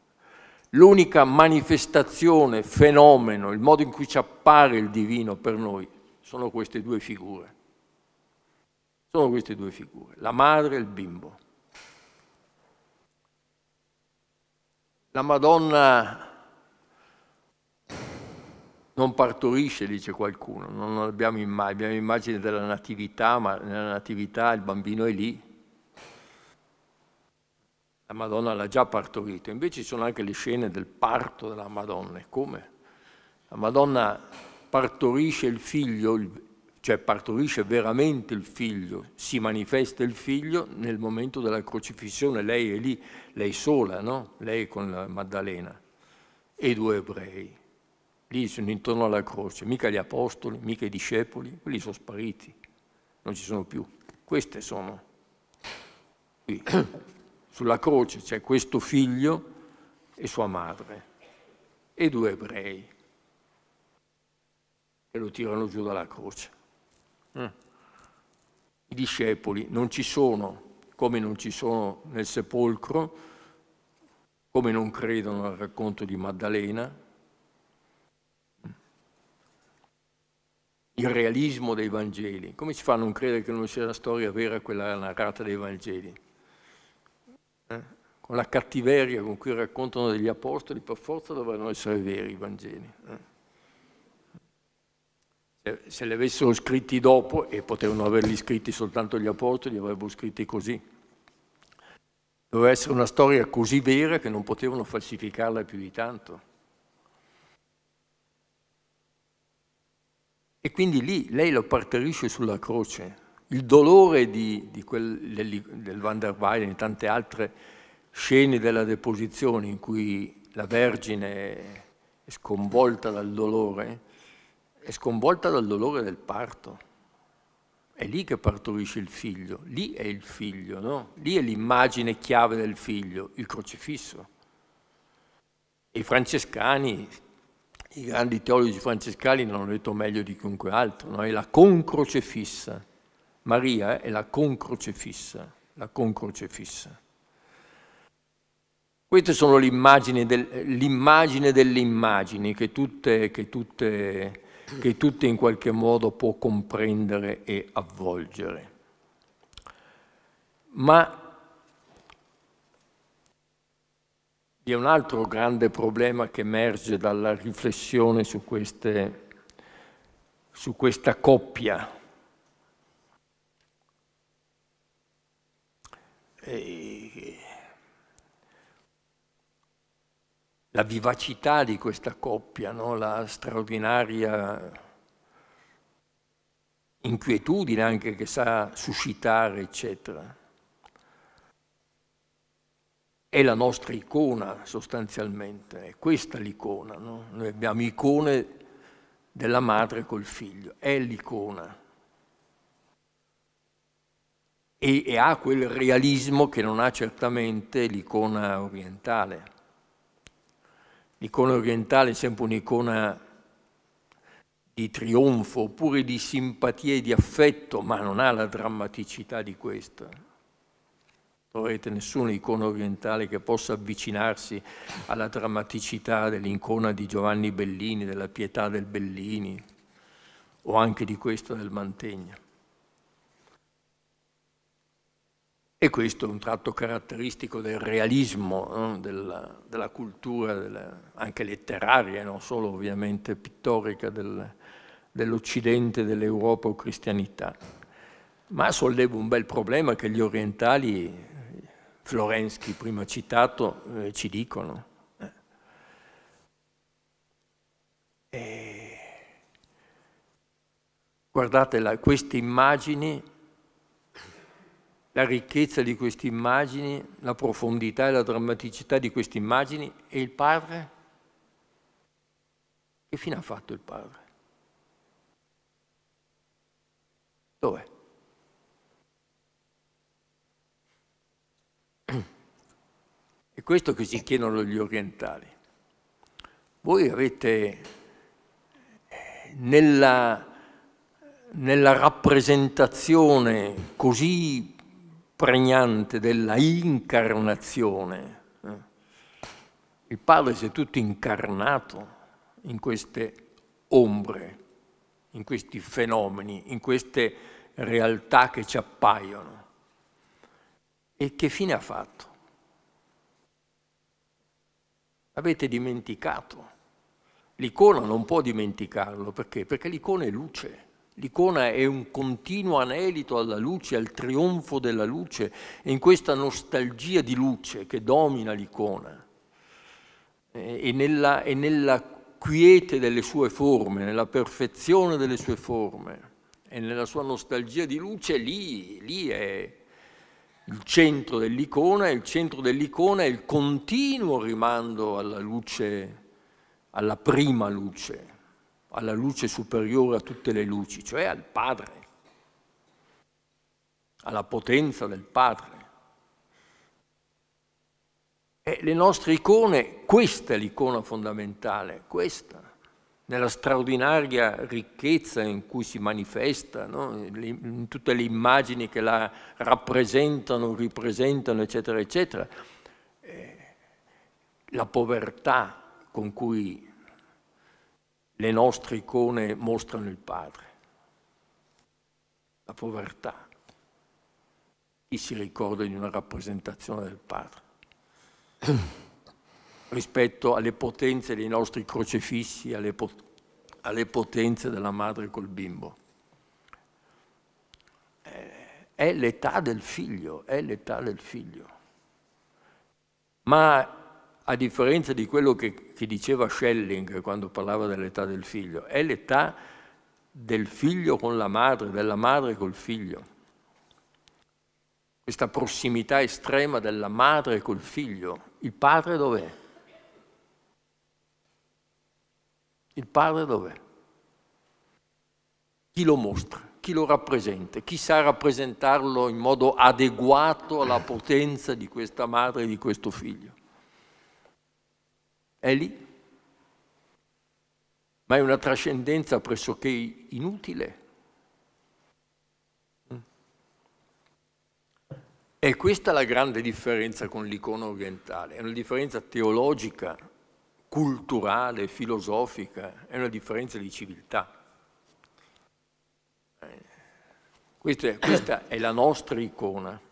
l'unica manifestazione, fenomeno, il modo in cui ci appare il divino per noi sono queste due figure. Sono queste due figure, la madre e il bimbo. La Madonna non partorisce, dice qualcuno, non abbiamo immagine, abbiamo immagine della natività, ma nella natività il bambino è lì. La Madonna l'ha già partorito, invece ci sono anche le scene del parto della Madonna. Come? La Madonna partorisce il figlio, il, cioè partorisce veramente il figlio, si manifesta il figlio nel momento della crocifissione, lei è lì, lei sola, no? Lei con la Maddalena e i due ebrei. Lì sono intorno alla croce, mica gli apostoli, mica i discepoli, quelli sono spariti, non ci sono più. Queste sono qui. Sulla croce c'è questo figlio e sua madre e due ebrei e lo tirano giù dalla croce. Mm. I discepoli non ci sono, come non ci sono nel sepolcro, come non credono al racconto di Maddalena. Il realismo dei Vangeli. Come si fa a non credere che non sia la storia vera quella narrata dei Vangeli? Eh? Con la cattiveria con cui raccontano degli apostoli, per forza dovranno essere veri i Vangeli. Eh? se li avessero scritti dopo, e potevano averli scritti soltanto gli apostoli, li avrebbero scritti così. Doveva essere una storia così vera che non potevano falsificarla più di tanto. E quindi lì lei lo partorisce sulla croce. Il dolore di, di quel, del, del Van der Weyden e tante altre scene della deposizione in cui la Vergine è sconvolta dal dolore, è sconvolta dal dolore del parto. È lì che partorisce il figlio, lì è il figlio, no? Lì è l'immagine chiave del figlio, il crocifisso. I francescani, i grandi teologi francescani hanno detto meglio di chiunque altro, no? È la concrocefissa. Maria è la concrocefissa, la concrocefissa. Queste sono l'immagine, del, delle immagini che tutte, che tutte che tutti in qualche modo può comprendere e avvolgere. Ma vi è un altro grande problema che emerge dalla riflessione su, queste, su questa coppia. E la vivacità di questa coppia, no? la straordinaria inquietudine anche che sa suscitare, eccetera. È la nostra icona sostanzialmente, è questa l'icona. No? Noi abbiamo icone della madre col figlio, è l'icona. E, e ha quel realismo che non ha certamente l'icona orientale. L'icona orientale è sempre un'icona di trionfo oppure di simpatia e di affetto, ma non ha la drammaticità di questa. Non troverete nessuna icona orientale che possa avvicinarsi alla drammaticità dell'icona di Giovanni Bellini, della pietà del Bellini o anche di questa del Mantegna. E questo è un tratto caratteristico del realismo, eh, della, della, cultura della, anche letteraria, non solo ovviamente pittorica del, dell'Occidente, dell'Europa o cristianità. Ma solleva un bel problema che gli orientali, Florensky prima citato, eh, ci dicono. Eh. guardate la, queste immagini la ricchezza di queste immagini, la profondità e la drammaticità di queste immagini e il padre? Che fine ha fatto il padre? Dov'è? È questo che si chiedono gli orientali. Voi avete eh, nella, nella rappresentazione così pregnante della incarnazione. Eh? Il Padre si è tutto incarnato in queste ombre, in questi fenomeni, in queste realtà che ci appaiono. E che fine ha fatto? Avete dimenticato. L'icona non può dimenticarlo, perché? Perché l'icona è luce. L'icona è un continuo anelito alla luce, al trionfo della luce, e in questa nostalgia di luce che domina l'icona, e nella, e nella quiete delle sue forme, nella perfezione delle sue forme, e nella sua nostalgia di luce, lì, lì è il centro dell'icona, e il centro dell'icona è il continuo rimando alla luce, alla prima luce alla luce superiore a tutte le luci, cioè al Padre, alla potenza del Padre. E le nostre icone, questa è l'icona fondamentale, questa, nella straordinaria ricchezza in cui si manifesta, no? in tutte le immagini che la rappresentano, ripresentano, eccetera, eccetera, eh, la povertà con cui le nostre icone mostrano il Padre, la povertà. Chi si ricorda di una rappresentazione del Padre? rispetto alle potenze dei nostri crocefissi, alle, pot alle potenze della madre col bimbo. Eh, è l'età del figlio, è l'età del figlio. Ma a differenza di quello che, che diceva Schelling quando parlava dell'età del figlio, è l'età del figlio con la madre, della madre col figlio. Questa prossimità estrema della madre col figlio. Il padre dov'è? Il padre dov'è? Chi lo mostra? Chi lo rappresenta? Chi sa rappresentarlo in modo adeguato alla potenza di questa madre e di questo figlio? è lì, ma è una trascendenza pressoché inutile. E questa è la grande differenza con l'icona orientale, è una differenza teologica, culturale, filosofica, è una differenza di civiltà. Eh, questa è, questa è la nostra icona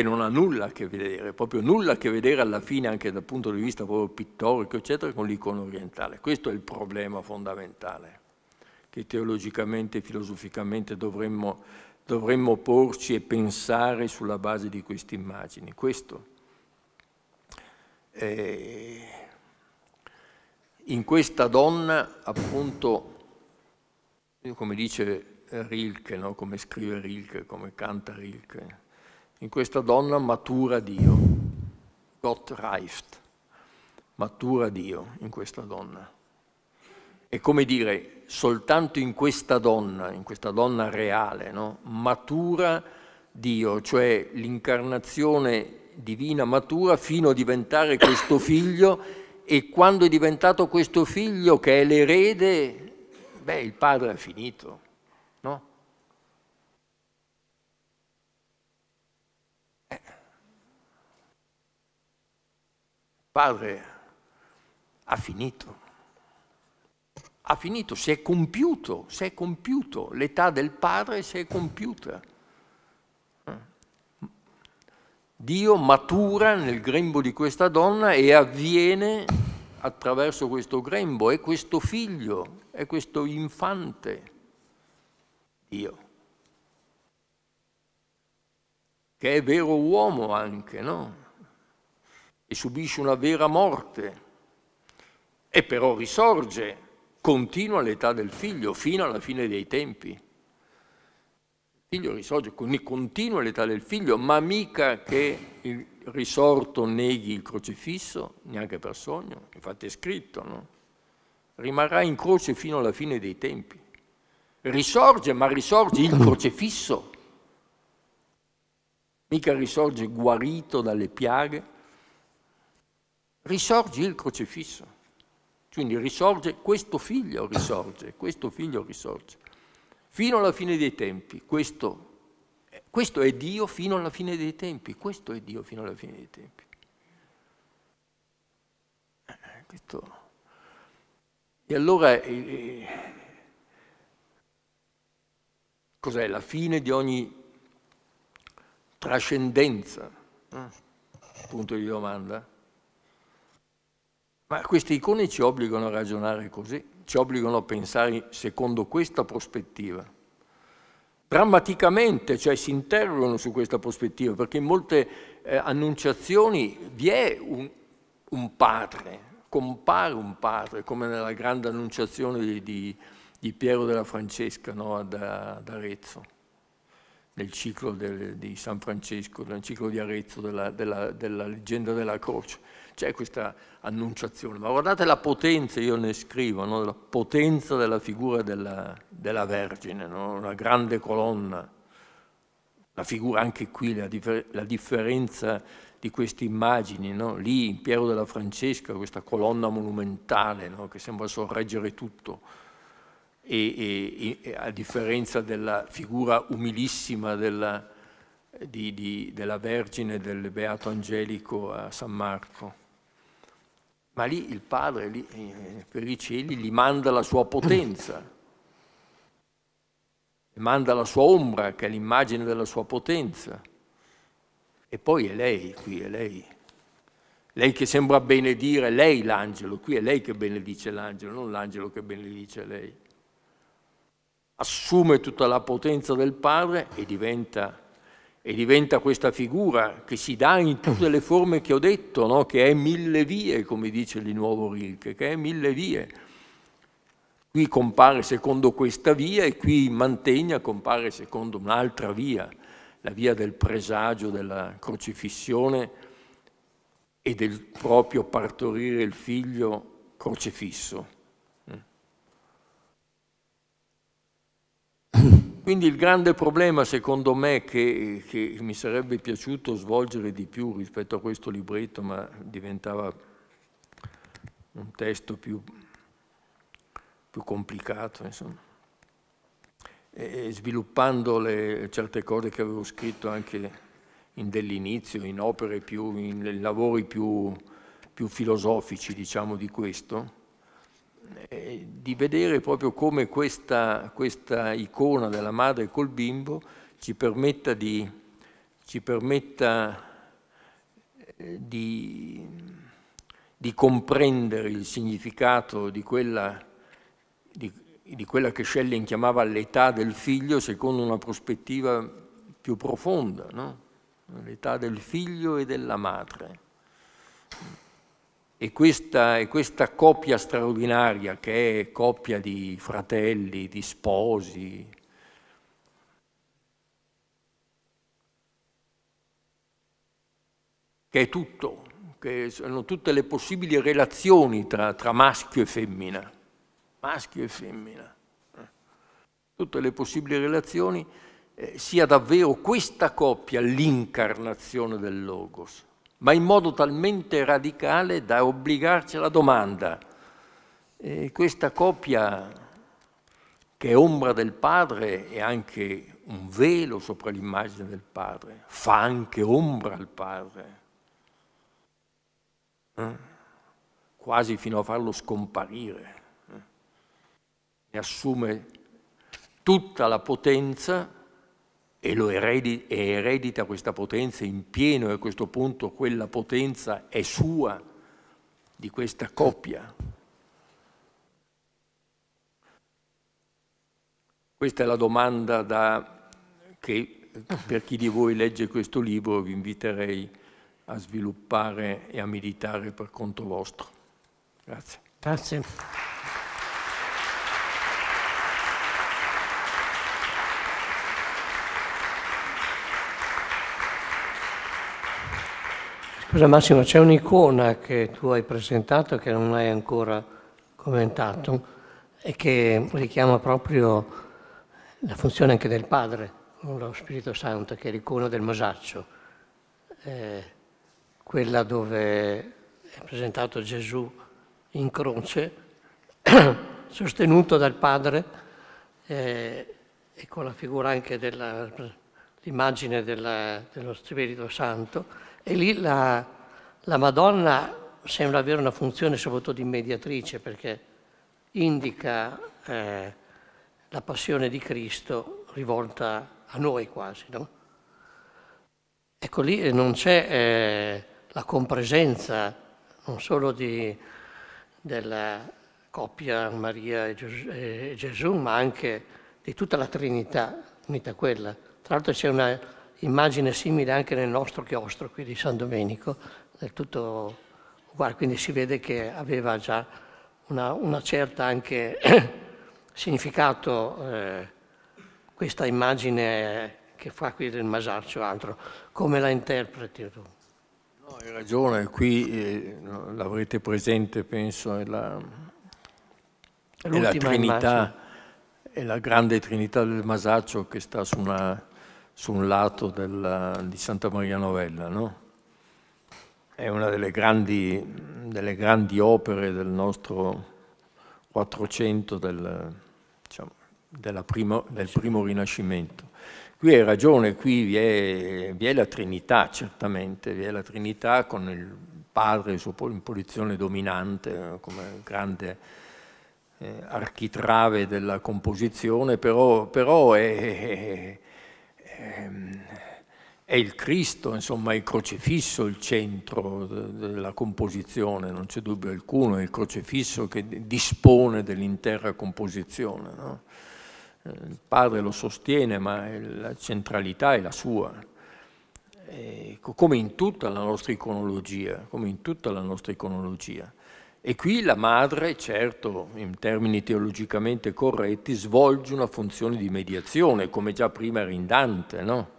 che non ha nulla a che vedere, proprio nulla a che vedere alla fine anche dal punto di vista proprio pittorico, eccetera, con l'icona orientale. Questo è il problema fondamentale che teologicamente e filosoficamente dovremmo, dovremmo porci e pensare sulla base di queste immagini. Questo. Eh, in questa donna, appunto, come dice Rilke, no? come scrive Rilke, come canta Rilke, in questa donna matura Dio, Gott reift, matura Dio in questa donna. E come dire, soltanto in questa donna, in questa donna reale, no? matura Dio, cioè l'incarnazione divina matura fino a diventare questo figlio e quando è diventato questo figlio che è l'erede, beh, il padre è finito. Padre, ha finito. Ha finito, si è compiuto, si è compiuto, l'età del Padre si è compiuta. Dio matura nel grembo di questa donna e avviene attraverso questo grembo, è questo figlio, è questo infante, Dio, che è vero uomo anche, no? e subisce una vera morte e però risorge, continua l'età del figlio fino alla fine dei tempi. Il figlio risorge, continua l'età del figlio, ma mica che il risorto neghi il crocifisso, neanche per sogno, infatti è scritto, no? rimarrà in croce fino alla fine dei tempi. Risorge, ma risorge il crocifisso, mica risorge guarito dalle piaghe risorge il crocifisso. Quindi risorge, questo figlio risorge, questo figlio risorge. Fino alla fine dei tempi, questo, eh, questo è Dio fino alla fine dei tempi, questo è Dio fino alla fine dei tempi. Eh, questo. E allora eh, eh, cos'è la fine di ogni trascendenza? Punto di domanda. Ma questi iconi ci obbligano a ragionare così, ci obbligano a pensare secondo questa prospettiva. Drammaticamente, cioè si interrogano su questa prospettiva, perché in molte eh, annunciazioni vi è un, un, padre, compare un padre, come nella grande annunciazione di, di, di Piero della Francesca no, ad, ad Arezzo nel ciclo del, di San Francesco, nel ciclo di Arezzo, della, della, della leggenda della croce c'è questa annunciazione, ma guardate la potenza, io ne scrivo, no? la potenza della figura della, della Vergine, no? una grande colonna, la figura anche qui, la, differ la differenza di queste immagini, no? lì in Piero della Francesca, questa colonna monumentale che sembra sorreggere tutto, e, e, e, a differenza della figura umilissima della, di, di, della Vergine del Beato Angelico a San Marco. Ma lì il padre, lì, per eh, i cieli, gli manda la sua potenza, gli manda la sua ombra, che è l'immagine della sua potenza. E poi è lei, qui è lei. Lei che sembra benedire, lei l'angelo, qui è lei che benedice l'angelo, non l'angelo che benedice lei. Assume tutta la potenza del Padre e diventa e diventa questa figura che si dà in tutte le forme che ho detto, no? che è mille vie, come dice di nuovo Rilke, che è mille vie. Qui compare secondo questa via e qui in Mantegna compare secondo un'altra via, la via del presagio, della crocifissione e del proprio partorire il figlio crocifisso. Quindi il grande problema, secondo me, che, che, mi sarebbe piaciuto svolgere di più rispetto a questo libretto, ma diventava un testo più, più complicato, sviluppando le, certe cose che avevo scritto anche in dell'inizio, in opere più, in lavori più, più filosofici, diciamo, di questo, eh, di vedere proprio come questa, questa, icona della madre col bimbo ci permetta di, ci permetta eh, di, di comprendere il significato di quella, di, di quella che Schelling chiamava l'età del figlio secondo una prospettiva più profonda, no? l'età del figlio e della madre. E questa, e questa, coppia straordinaria che è coppia di fratelli, di sposi, che è tutto, che sono tutte le possibili relazioni tra, tra maschio e femmina, maschio e femmina, tutte le possibili relazioni, eh, sia davvero questa coppia l'incarnazione del Logos ma in modo talmente radicale da obbligarci alla domanda. E questa coppia che è ombra del padre è anche un velo sopra l'immagine del padre, fa anche ombra al padre, eh? quasi fino a farlo scomparire. Eh? Ne assume tutta la potenza e lo eredi, e eredita questa potenza in pieno e a questo punto quella potenza è sua di questa coppia. Questa è la domanda da, che per chi di voi legge questo libro vi inviterei a sviluppare e a meditare per conto vostro. Grazie. Grazie. Scusa Massimo, c'è un'icona che tu hai presentato che non hai ancora commentato e che richiama proprio la funzione anche del Padre, lo Spirito Santo, che è l'icona del Masaccio, eh, quella dove è presentato Gesù in croce, sostenuto dal Padre eh, e con la figura anche dell'immagine dello Spirito Santo e lì la, la Madonna sembra avere una funzione soprattutto di mediatrice perché indica eh, la passione di Cristo rivolta a noi quasi. No? Ecco lì eh, non c'è eh, la compresenza non solo di, della coppia Maria e, Gesù, e Gesù, ma anche di tutta la Trinità unita a quella. Tra l'altro c'è una immagine simile anche nel nostro chiostro qui di San Domenico, del tutto uguale, quindi si vede che aveva già una, una certa anche significato eh, questa immagine che fa qui del Masarcio altro. Come la interpreti tu? No, hai ragione, qui eh, l'avrete presente, penso, è la, è la Trinità, immagine. è la grande Trinità del Masaccio che sta su una su un lato della, di Santa Maria Novella, no? È una delle grandi, delle grandi, opere del nostro Quattrocento, del, diciamo, primo, del primo Rinascimento. Qui hai ragione, qui vi è, vi è, la Trinità, certamente, vi è la Trinità con il padre in posizione dominante, come grande... Eh, architrave della composizione, però, però è, Ehm, è il Cristo, insomma, il crocifisso il centro della composizione, non c'è dubbio alcuno, è il crocifisso che dispone dell'intera composizione. No? Il padre lo sostiene, ma la centralità è la sua. E come in tutta la nostra iconologia, come in tutta la nostra iconologia. E qui la madre, certo, in termini teologicamente corretti, svolge una funzione di mediazione, come già prima era in Dante, no?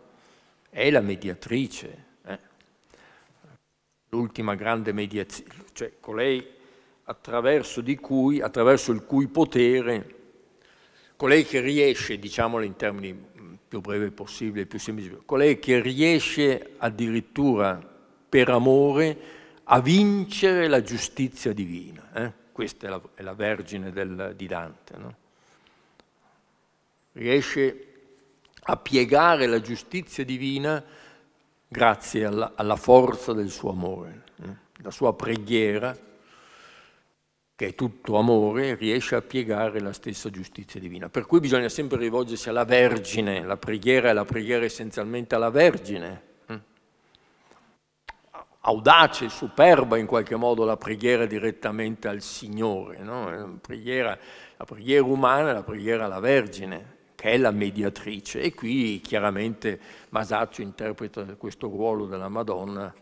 È la mediatrice. Eh? L'ultima grande mediazione, cioè colei attraverso, cui, attraverso il cui potere, colei che riesce, diciamolo in termini mm, più brevi possibile, più semplici, colei che riesce addirittura per amore a vincere la giustizia divina. Eh? Questa è la, è la Vergine del, di Dante. No? Riesce a piegare la giustizia divina grazie alla, alla forza del suo amore. Eh? La sua preghiera, che è tutto amore, riesce a piegare la stessa giustizia divina. Per cui bisogna sempre rivolgersi alla Vergine, la preghiera è la preghiera essenzialmente alla Vergine, audace, superba in qualche modo la preghiera direttamente al Signore, no? la, preghiera, la preghiera umana la preghiera alla Vergine, che è la mediatrice. E qui chiaramente Masaccio interpreta questo ruolo della Madonna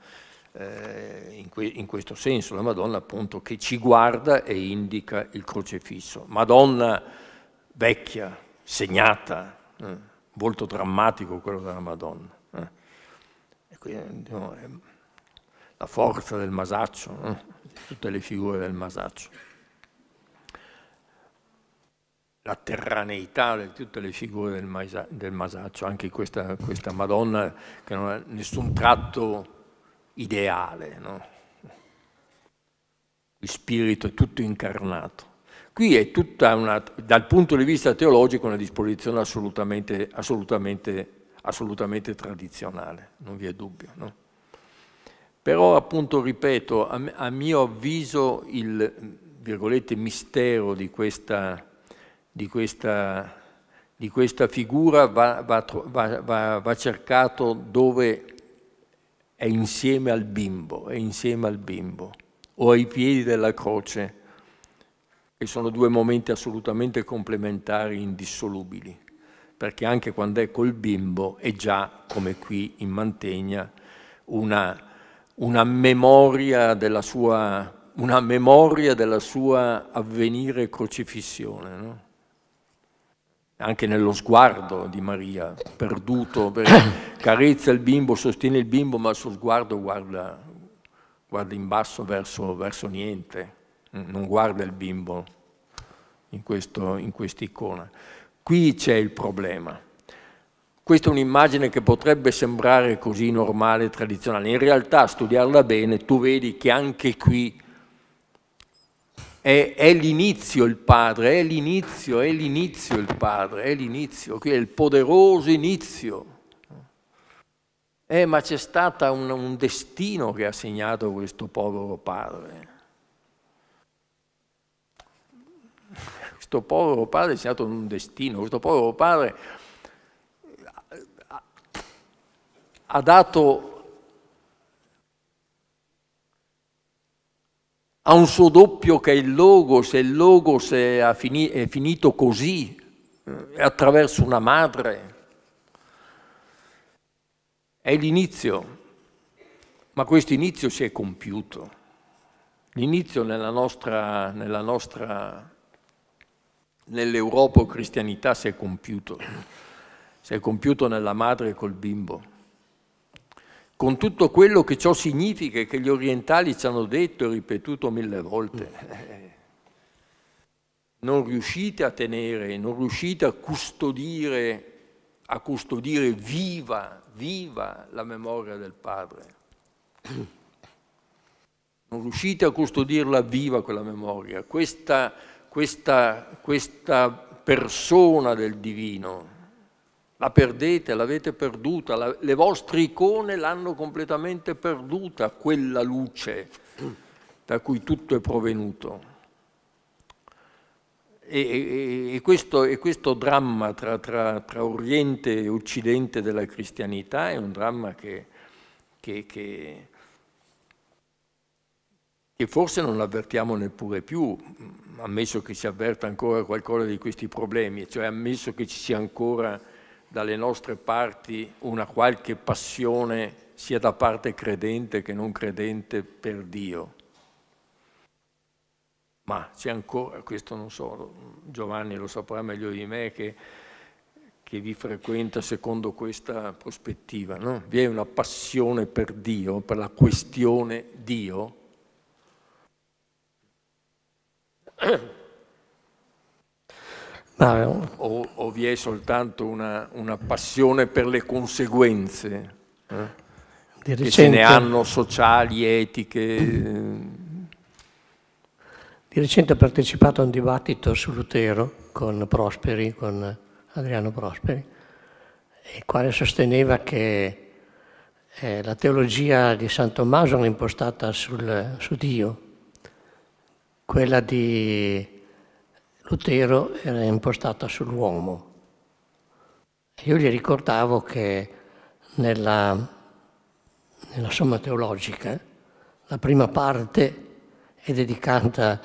eh, in, que in questo senso, la Madonna appunto che ci guarda e indica il crocefisso. Madonna vecchia, segnata, eh, volto drammatico quello della Madonna. Eh. E quindi, eh, no, diciamo, la forza del masaccio, no? tutte le figure del masaccio, la terraneità di tutte le figure del, maisa, del masaccio, anche questa, questa, Madonna che non ha nessun tratto ideale, no? il spirito è tutto incarnato. Qui è tutta una, dal punto di vista teologico, una disposizione assolutamente, assolutamente, assolutamente tradizionale, non vi è dubbio. No? Però appunto, ripeto, a, a mio avviso il mistero di questa, di questa, di questa figura va, va, va, va cercato dove è insieme al bimbo, è insieme al bimbo, o ai piedi della croce, che sono due momenti assolutamente complementari, indissolubili, perché anche quando è col bimbo è già, come qui in Mantegna, una una memoria della sua, memoria della sua avvenire crocifissione. No? Anche nello sguardo di Maria, perduto, carezza il bimbo, sostiene il bimbo, ma il suo sguardo guarda, guarda in basso verso, verso, niente, non guarda il bimbo in, questo, in questa icona. Qui c'è il problema. Questa è un'immagine che potrebbe sembrare così normale e tradizionale, in realtà studiarla bene tu vedi che anche qui è, è l'inizio il padre, è l'inizio, è l'inizio il padre, è l'inizio, qui è il poderoso inizio. Eh, ma c'è stato un, un destino che ha segnato questo povero padre. Questo povero padre ha segnato un destino, questo povero padre ha dato a un suo doppio che è il Logos e il Logos è, fini è finito così, è eh, attraverso una madre. È l'inizio, ma questo inizio si è compiuto. L'inizio nella nostra, nella nostra nell'Europa cristianità si è compiuto, si è compiuto nella madre col bimbo con tutto quello che ciò significa e che gli orientali ci hanno detto e ripetuto mille volte. Eh, non riuscite a tenere, non riuscite a custodire, a custodire viva, viva la memoria del padre. Non riuscite a custodirla viva quella memoria, questa, questa, questa persona del divino la perdete, l'avete perduta, la, le vostre icone l'hanno completamente perduta, quella luce da cui tutto è provenuto. E, e, e, questo, e questo, dramma tra, tra, tra, Oriente e Occidente della cristianità è un dramma che, che, che, che forse non avvertiamo neppure più, ammesso che si avverta ancora qualcosa di questi problemi, cioè ammesso che ci sia ancora dalle nostre parti una qualche passione sia da parte credente che non credente per Dio. Ma c'è ancora, questo non so, Giovanni lo saprà meglio di me che, che vi frequenta secondo questa prospettiva, no? Vi è una passione per Dio, per la questione Dio. Ah, eh. O, o, vi è soltanto una, una passione per le conseguenze eh? che recente, ce ne hanno sociali, etiche? Eh. Di recente ho partecipato a un dibattito su Lutero con Prosperi, con Adriano Prosperi, il quale sosteneva che eh, la teologia di San Tommaso è impostata sul, su Dio, quella di Lutero era impostata sull'uomo. Io gli ricordavo che nella, nella Somma Teologica la prima parte è dedicata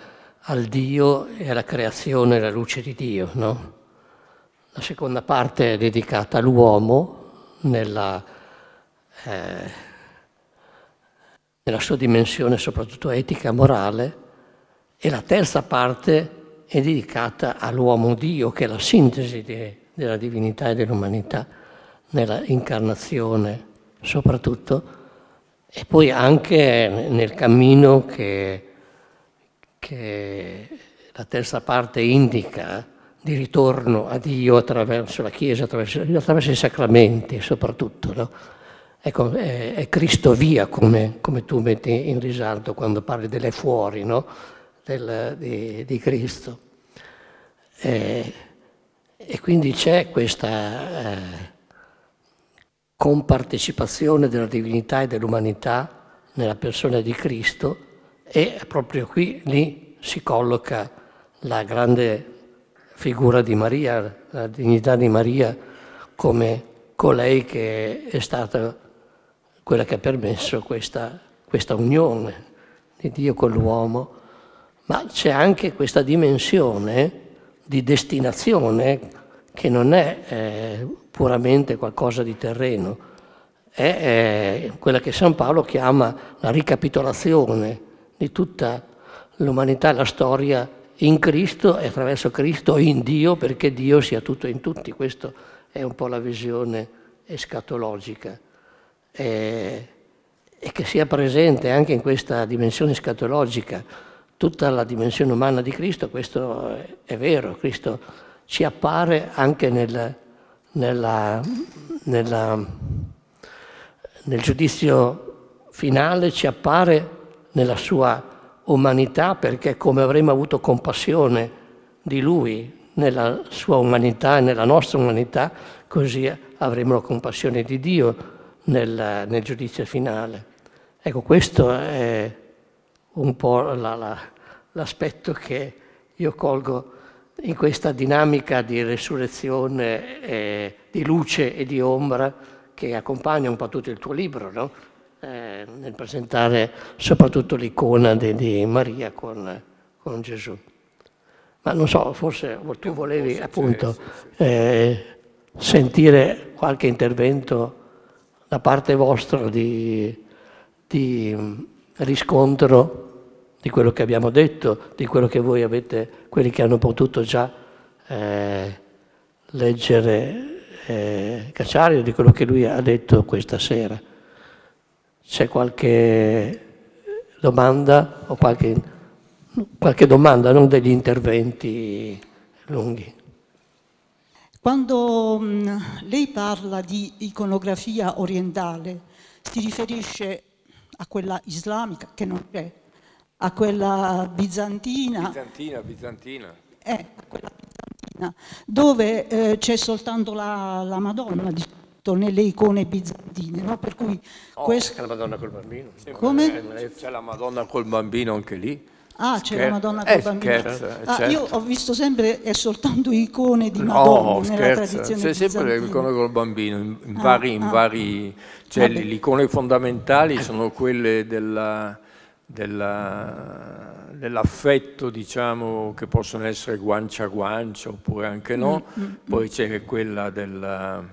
al Dio e alla creazione e alla luce di Dio, no? La seconda parte è dedicata all'uomo nella, eh, nella sua dimensione soprattutto etica e morale e la terza parte è è dedicata all'uomo Dio, che è la sintesi de, della divinità e dell'umanità nella incarnazione soprattutto, e poi anche nel cammino che, che la terza parte indica di ritorno a Dio attraverso la Chiesa, attraverso, attraverso i sacramenti soprattutto. No? Ecco, è, è, Cristo via, come, come, tu metti in risalto quando parli delle fuori, no? del, di, di, Cristo. E, e quindi c'è questa eh, compartecipazione della divinità e dell'umanità nella persona di Cristo e proprio qui lì si colloca la grande figura di Maria, la dignità di Maria come colei che è stata quella che ha permesso questa, questa unione di Dio con l'uomo ma c'è anche questa dimensione di destinazione che non è eh, puramente qualcosa di terreno, è eh, quella che San Paolo chiama la ricapitolazione di tutta l'umanità e la storia in Cristo e attraverso Cristo in Dio perché Dio sia tutto in tutti. Questa è un po' la visione escatologica. Eh, e che sia presente anche in questa dimensione escatologica tutta la dimensione umana di Cristo, questo è vero, Cristo ci appare anche nel, nella, nella, nel giudizio finale, ci appare nella sua umanità perché come avremmo avuto compassione di lui nella sua umanità e nella nostra umanità, così avremo compassione di Dio nel, nel giudizio finale. Ecco, questo è un po' la, la, l'aspetto che io colgo in questa dinamica di resurrezione, eh, di luce e di ombra che accompagna un po' tutto il tuo libro, no? eh, nel presentare soprattutto l'icona di, di Maria con, con, Gesù. Ma non so, forse tu volevi appunto eh, sentire qualche intervento da parte vostra di, di mm, riscontro di quello che abbiamo detto, di quello che voi avete, quelli che hanno potuto già eh, leggere eh, Cacciario, di quello che lui ha detto questa sera. C'è qualche domanda o qualche, qualche domanda, non degli interventi lunghi. Quando mm, lei parla di iconografia orientale, si riferisce a quella islamica che non c'è, a quella bizantina. Bizantina, bizantina. Eh, a quella bizantina, dove eh, c'è soltanto la, la Madonna, diciamo nelle icone bizantine, no? per cui oh, questo... C'è la Madonna col bambino. Come? Eh, c'è la Madonna col bambino anche lì. Ah, c'è la Madonna eh, col bambino. Scherza, ah, eh, certo. Io ho visto sempre è soltanto icone di Madonna no, nella tradizione C'è sempre l'icona col bambino, in, in ah, vari... In ah, vari cioè, le icone fondamentali sono quelle della dell'affetto diciamo, che possono essere guancia a guancia oppure anche no, mm, mm, mm. poi c'è quella della,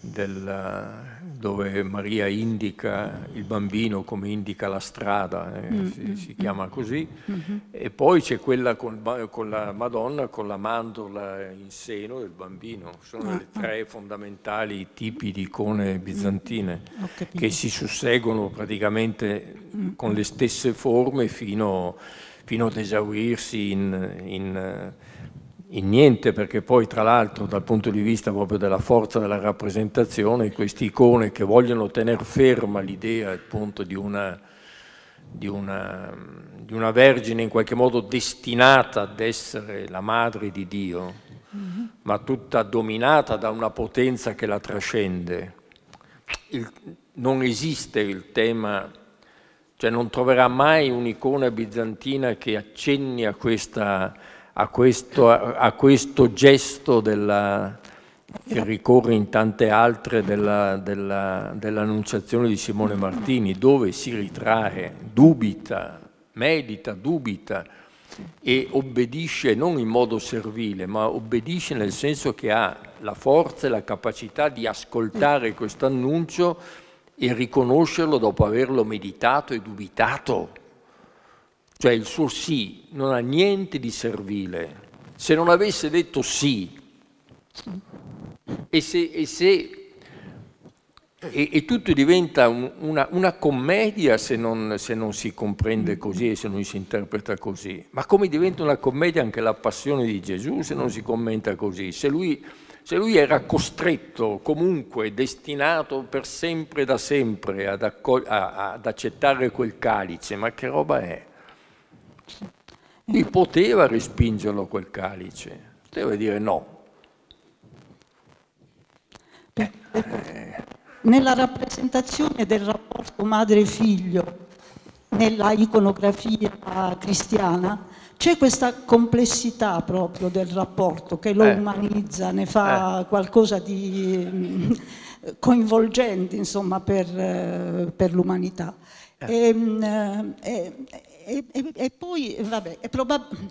della dove Maria indica il bambino come indica la strada, eh, mm-hmm. si, mm, si, mm. chiama così, mm-hmm. e poi c'è quella con, con, la Madonna con la mandorla in seno del bambino, sono ah, le ah. tre fondamentali tipi di icone bizantine che si susseguono praticamente mm-hmm. con le stesse forme fino, fino ad esaurirsi in, in in niente perché poi tra l'altro dal punto di vista proprio della forza della rappresentazione queste icone che vogliono tenere ferma l'idea appunto di una, di una, di una vergine in qualche modo destinata ad essere la madre di Dio, mm-hmm. ma tutta dominata da una potenza che la trascende. Il, non esiste il tema, cioè non troverà mai un'icona bizantina che accenni a questa a questo, a questo gesto della, che ricorre in tante altre dell'annunciazione di Simone Martini, dove si ritrae, dubita, medita, dubita e obbedisce non in modo servile, ma obbedisce nel senso che ha la forza e la capacità di ascoltare questo annuncio e riconoscerlo dopo averlo meditato e dubitato cioè il suo sì non ha niente di servile. Se non avesse detto sì, e, se, e, se, e, e tutto diventa un, una, una, commedia se non, se non si comprende così e se non si interpreta così. Ma come diventa una commedia anche la passione di Gesù se non si commenta così? Se lui se lui era costretto comunque, destinato per sempre e da sempre ad, ad accettare quel calice, ma che roba è? Lui poteva respingerlo quel calice, poteva dire no. Eh. Nella rappresentazione del rapporto madre-figlio, nella iconografia cristiana, c'è questa complessità proprio del rapporto che lo eh. umanizza, ne fa eh. qualcosa di mm, coinvolgente insomma, per, eh, per l'umanità. E, eh. e, ehm, eh, e, e, e poi, vabbè,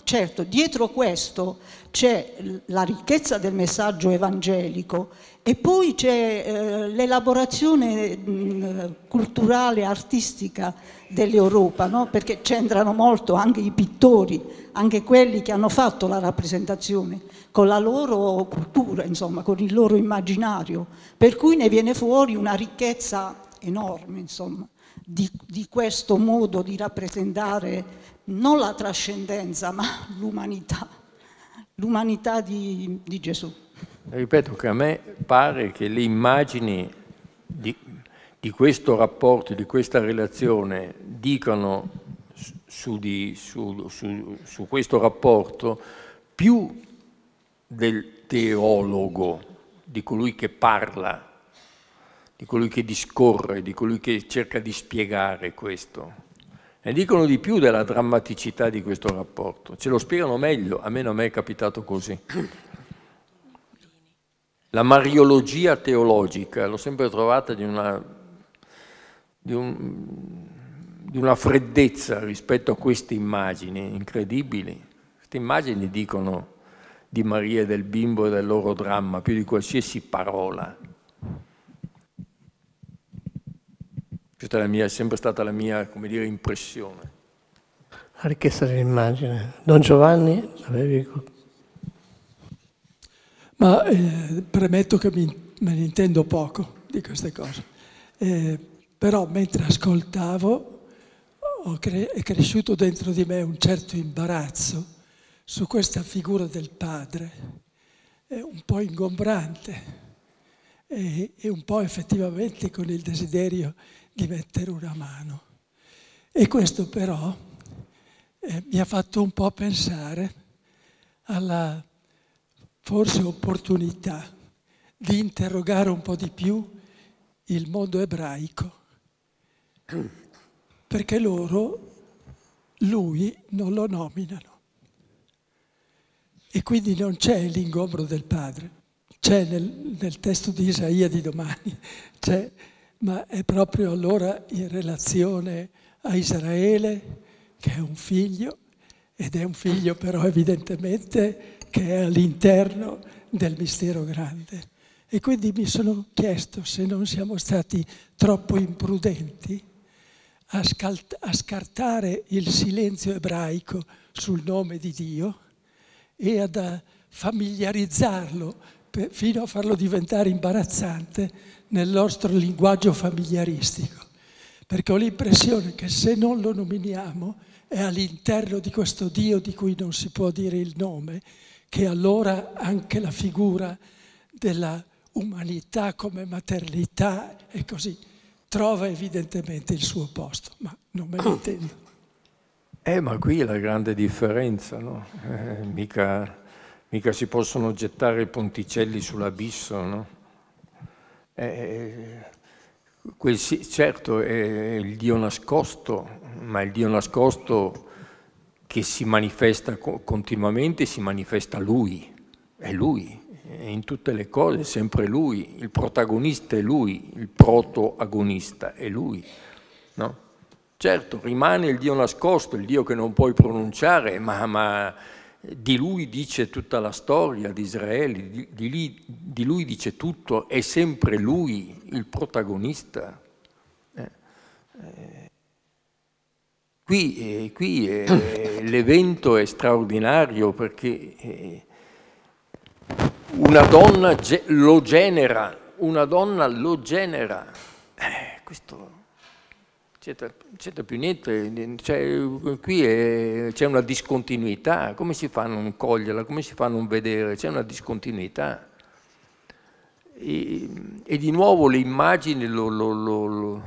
certo, dietro questo c'è la ricchezza del messaggio evangelico e poi c'è eh, l'elaborazione mh, culturale, artistica dell'Europa, no? perché c'entrano molto anche i pittori, anche quelli che hanno fatto la rappresentazione, con la loro cultura, insomma, con il loro immaginario, per cui ne viene fuori una ricchezza enorme, insomma di, di questo modo di rappresentare non la trascendenza ma l'umanità, l'umanità di, di Gesù. Ripeto che a me pare che le immagini di, di questo rapporto, di questa relazione, dicano su, di, su, su, su, questo rapporto più del teologo, di colui che parla di colui che discorre, di colui che cerca di spiegare questo. Ne dicono di più della drammaticità di questo rapporto, ce lo spiegano meglio, a me non è capitato così. La mariologia teologica l'ho sempre trovata di una, di, un, di una freddezza rispetto a queste immagini incredibili. Queste immagini dicono di Maria e del bimbo e del loro dramma più di qualsiasi parola. Questa è, mia, è, sempre stata la mia, come dire, impressione. La ricchezza dell'immagine. Don Giovanni, avevi... Ma eh, premetto che mi, me ne intendo poco di queste cose. Eh, però mentre ascoltavo cre è cresciuto dentro di me un certo imbarazzo su questa figura del padre, eh, un po' ingombrante e, eh, e un po' effettivamente con il desiderio di mettere una mano. E questo però eh, mi ha fatto un po' pensare alla forse opportunità di interrogare un po' di più il mondo ebraico, perché loro lui non lo nominano. E quindi non c'è l'ingombro del padre, c'è nel, nel testo di Isaia di domani, c'è ma è proprio allora in relazione a Israele, che è un figlio, ed è un figlio però evidentemente che è all'interno del mistero grande. E quindi mi sono chiesto se non siamo stati troppo imprudenti a, a scartare il silenzio ebraico sul nome di Dio e ad familiarizzarlo fino a farlo diventare imbarazzante nel nostro linguaggio familiaristico, perché ho l'impressione che se non lo nominiamo è all'interno di questo Dio di cui non si può dire il nome, che allora anche la figura della umanità come maternità e così trova evidentemente il suo posto, ma non me lo ah. intendo. Eh, ma qui è la grande differenza, no? Eh, mica, mica si possono gettare i ponticelli sull'abisso, no? Eh, eh, quel, certo è il Dio nascosto, ma il Dio nascosto che si manifesta continuamente, si manifesta Lui, è Lui, è in tutte le cose, è sempre Lui, il protagonista è Lui, il protoagonista è Lui. No? Certo, rimane il Dio nascosto, il Dio che non puoi pronunciare, ma, ma di lui dice tutta la storia di Israele, di, di, di lui dice tutto, è sempre lui il protagonista. Eh, eh, qui, eh, qui eh, l'evento è straordinario perché eh, una donna ge lo genera, una donna lo genera. Eh, questo c'entra più niente, cioè, qui c'è una discontinuità, come si fa a non coglierla, come si fa a non vedere, c'è una discontinuità. E, e, di nuovo le immagini, lo, lo, lo,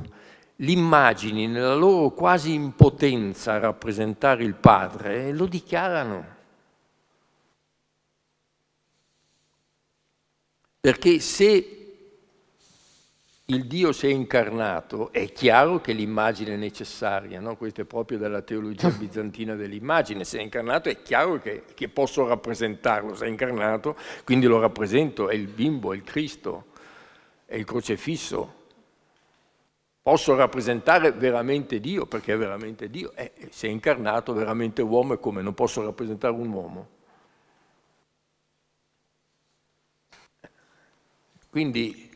l'immagini nella loro quasi impotenza a rappresentare il padre eh, lo dichiarano. Perché se il Dio si è incarnato, è chiaro che l'immagine è necessaria, no? questo è proprio dalla teologia bizantina dell'immagine, se è incarnato è chiaro che, che posso rappresentarlo, se è incarnato, quindi lo rappresento, è il bimbo, è il Cristo, è il crocifisso. Posso rappresentare veramente Dio, perché è veramente Dio, eh, eh se è incarnato veramente uomo è come, non posso rappresentare un uomo. Quindi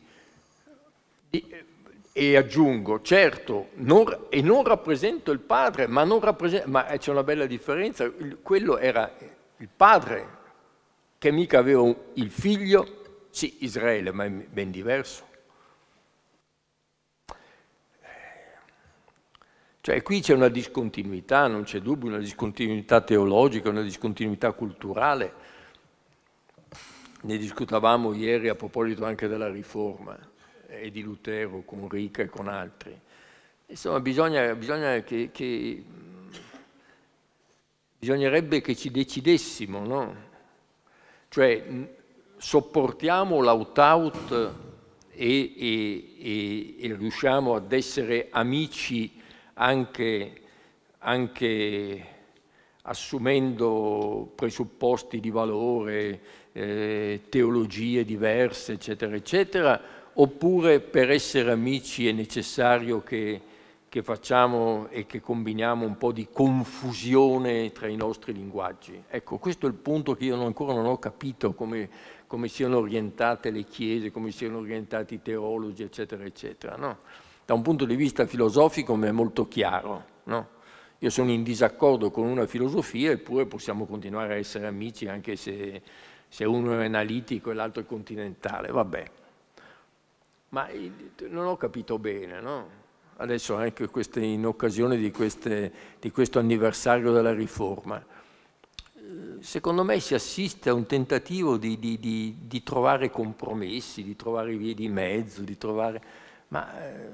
e aggiungo, certo, non, e non rappresento il padre, ma, ma eh, c'è una bella differenza, quello era il padre che mica aveva il figlio, sì, Israele, ma è ben diverso. Cioè qui c'è una discontinuità, non c'è dubbio, una discontinuità teologica, una discontinuità culturale. Ne discutavamo ieri a proposito anche della riforma e di Lutero, con Ricca e con altri. Insomma, bisogna, bisogna che, che, bisognerebbe che ci decidessimo, no? Cioè, sopportiamo l'out-out e, e, e, riusciamo ad essere amici anche, anche assumendo presupposti di valore, eh, teologie diverse, eccetera, eccetera, oppure per essere amici è necessario che, che facciamo e che combiniamo un po' di confusione tra i nostri linguaggi. Ecco, questo è il punto che io ancora non ho capito, come, come, siano orientate le chiese, come siano orientati i teologi, eccetera, eccetera. No? Da un punto di vista filosofico mi è molto chiaro. No? Io sono in disaccordo con una filosofia, eppure possiamo continuare a essere amici anche se, se uno è analitico e l'altro è continentale. Vabbè. Ma non ho capito bene, no? Adesso anche queste, in occasione di, queste, di questo anniversario della riforma, secondo me si assiste a un tentativo di, di, di, di, trovare compromessi, di trovare vie di mezzo, di trovare... Ma eh,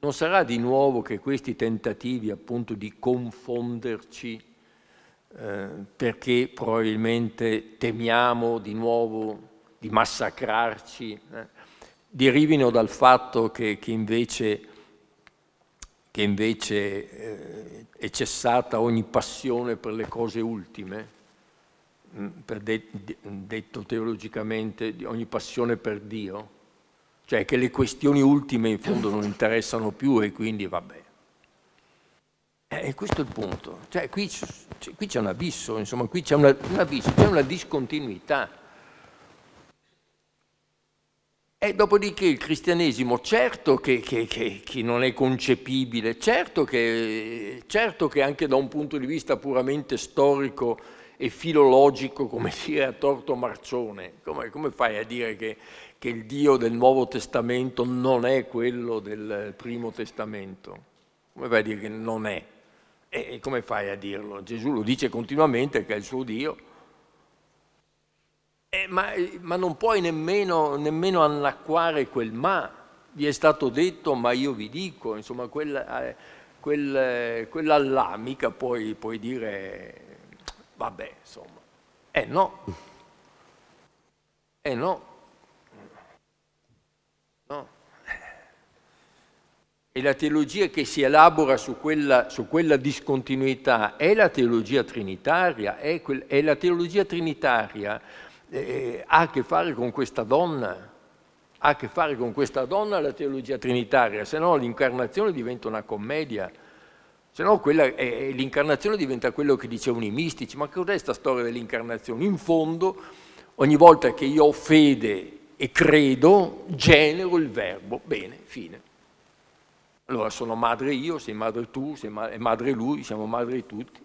non sarà di nuovo che questi tentativi appunto di confonderci eh, perché probabilmente temiamo di nuovo di massacrarci, eh, derivino dal fatto che, che invece, che invece eh, è cessata ogni passione per le cose ultime, mm, per de detto teologicamente, ogni passione per Dio, cioè che le questioni ultime in fondo non interessano più e quindi vabbè. Eh, e eh, questo è il punto. Cioè, cioè, qui, c'è un abisso, insomma, qui c'è un abisso, c'è una discontinuità. E dopodiché il cristianesimo, certo che, che, che, che non è concepibile, certo, certo che, anche da un punto di vista puramente storico e filologico, come dire a torto marcione, come, come fai a dire che il Dio del Nuovo Testamento non è quello del Primo Testamento? Come fai a dire che non è? E come fai a dirlo? Gesù lo dice continuamente che è il suo Dio. Eh, ma, eh, ma, non puoi nemmeno, nemmeno, annacquare quel ma. Vi è stato detto, ma io vi dico, insomma, quella, quel, eh, eh, quella mica puoi, puoi dire, vabbè, insomma. Eh no. Eh no. e la teologia che si elabora su quella, su quella discontinuità è la teologia trinitaria, è, quel, è la teologia trinitaria eh, eh, ha a che fare con questa donna, ha a che fare con questa donna la teologia trinitaria, se no l'incarnazione diventa una commedia, se no eh, eh, l'incarnazione diventa quello che dicevano i mistici, ma che cos'è questa storia dell'incarnazione? In fondo, ogni volta che io ho fede e credo, genero il verbo, bene, fine. Allora sono madre io, sei madre tu, sei madre lui, siamo madri tutti.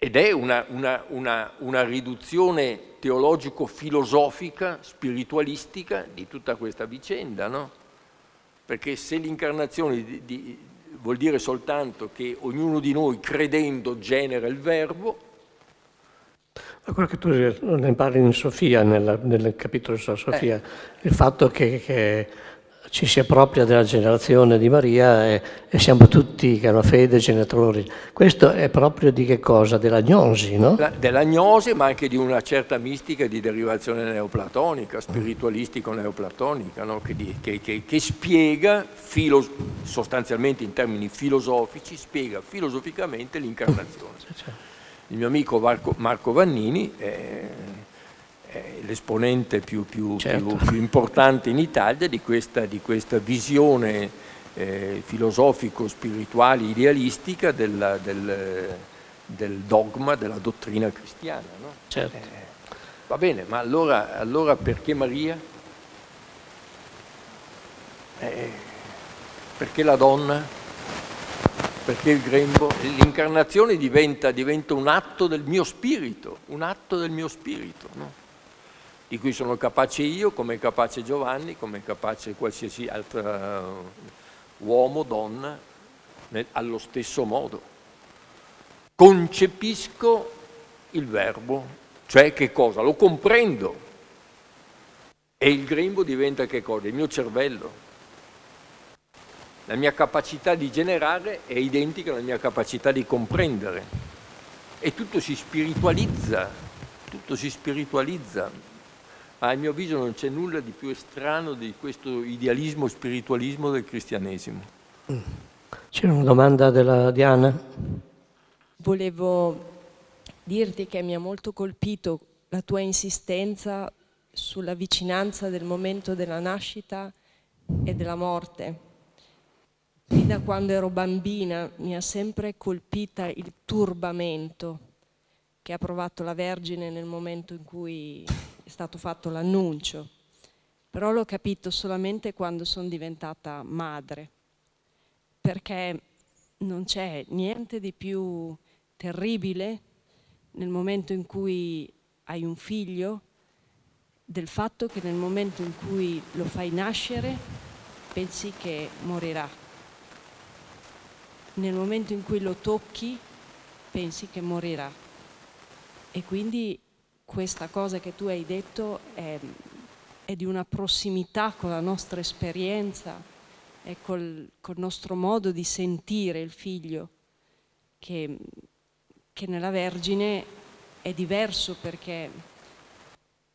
Ed è una, una, una, una riduzione teologico-filosofica, spiritualistica di tutta questa vicenda, no? Perché se l'incarnazione di, di, vuol dire soltanto che ognuno di noi credendo genera il verbo, ma quello che tu ne parli in Sofia, nel, nel capitolo sulla Sofia, eh. il fatto che, che ci si appropria della generazione di Maria e, e siamo tutti, che hanno fede, genitori. Questo è proprio di che cosa? Della gnosi, no? La, della gnosi, ma anche di una certa mistica di derivazione neoplatonica, spiritualistico-neoplatonica, no? che, che, che, che, spiega, filo, sostanzialmente in termini filosofici, spiega filosoficamente l'incarnazione. Certo. Il mio amico Marco, Marco Vannini... È, eh, l'esponente più, più, certo. più, più, importante in Italia di questa, di questa visione eh, filosofico-spirituale idealistica della, del, del, dogma, della dottrina cristiana. No? Certo. Eh, va bene, ma allora, allora perché Maria? Eh, perché la donna? Perché il grembo? L'incarnazione diventa, diventa, un atto del mio spirito, un atto del mio spirito. No? di cui sono capace io, come è capace Giovanni, come è capace qualsiasi altro eh, uomo, donna, allo stesso modo. Concepisco il verbo, cioè che cosa? Lo comprendo. E il grembo diventa che cosa? Il mio cervello. La mia capacità di generare è identica alla mia capacità di comprendere. E tutto si spiritualizza, tutto si spiritualizza ma a mio avviso non c'è nulla di più strano di questo idealismo, spiritualismo del cristianesimo. Mm. C'era una domanda della Diana? Volevo dirti che mi ha molto colpito la tua insistenza sulla vicinanza del momento della nascita e della morte. Fin da quando ero bambina mi ha sempre colpita il turbamento che ha provato la Vergine nel momento in cui è stato fatto l'annuncio, però l'ho capito solamente quando sono diventata madre, perché non c'è niente di più terribile nel momento in cui hai un figlio del fatto che nel momento in cui lo fai nascere pensi che morirà. Nel momento in cui lo tocchi pensi che morirà. E quindi questa cosa che tu hai detto è, è di una prossimità con la nostra esperienza e col, col nostro modo di sentire il figlio, che, che nella Vergine è diverso perché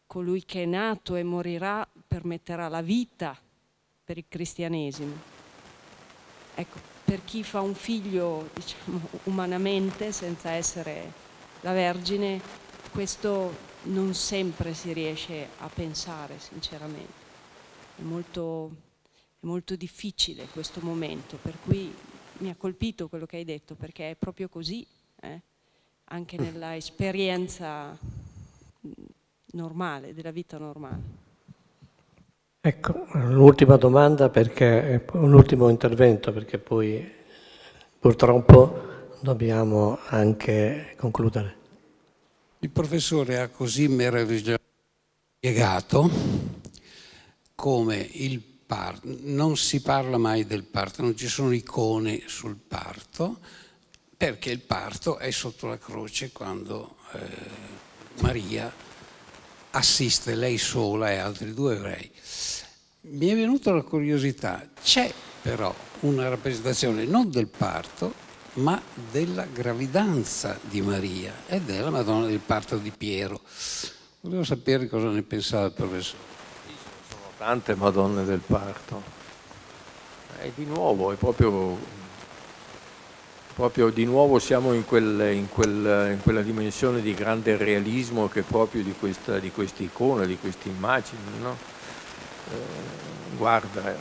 colui che è nato e morirà permetterà la vita per il cristianesimo. Ecco, per chi fa un figlio, diciamo, umanamente, senza essere la Vergine, questo non sempre si riesce a pensare, sinceramente. È molto, è molto difficile questo momento, per cui mi ha colpito quello che hai detto, perché è proprio così, eh? anche mm. nella esperienza mm, normale, della vita normale. Ecco, un'ultima domanda, perché, un ultimo intervento, perché poi purtroppo dobbiamo anche concludere. Il professore ha così meravigliosamente spiegato come il parto, non si parla mai del parto, non ci sono icone sul parto, perché il parto è sotto la croce quando eh, Maria assiste lei sola e altri due ebrei. Mi è venuta la curiosità, c'è però una rappresentazione non del parto, ma della gravidanza di Maria e della Madonna del parto di Piero. Volevo sapere cosa ne pensava il professore. Sono tante Madonne del parto. E eh, di nuovo, è proprio, proprio di nuovo siamo in, quel, in, quel, in, quella dimensione di grande realismo che è proprio di questa, di questa icona, di queste immagini. No? Eh, guarda,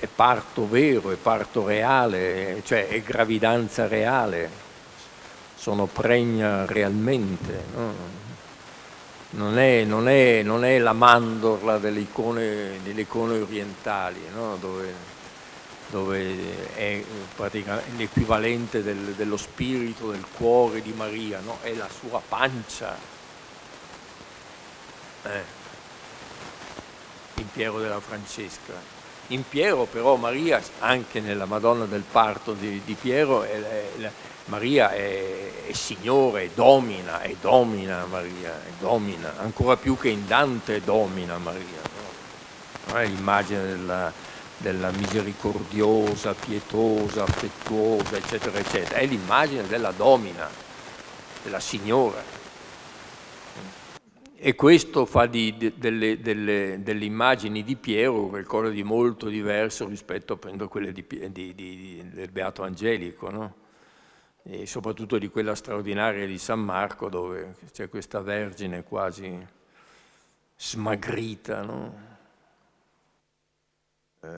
è parto vero, è parto reale, cioè è gravidanza reale, sono pregna realmente. No? Non, è, non, è, non, è, la mandorla delle icone, delle icone orientali, no? dove, dove, è praticamente l'equivalente del, dello spirito, del cuore di Maria, no? è la sua pancia. Eh. In della Francesca in Piero, però Maria, anche nella Madonna del parto di, di Piero, è, è, Maria è, è Signore, è domina, è domina Maria, è domina, ancora più che in Dante domina Maria. No? Non è l'immagine della, della misericordiosa, pietosa, affettuosa, eccetera, eccetera, è l'immagine della domina, della Signora. E questo fa di, delle, delle, delle, immagini di Piero qualcosa di molto diverso rispetto a quelle di, di, di, del Beato Angelico, no? e soprattutto di quella straordinaria di San Marco dove c'è questa vergine quasi smagrita, no? Eh,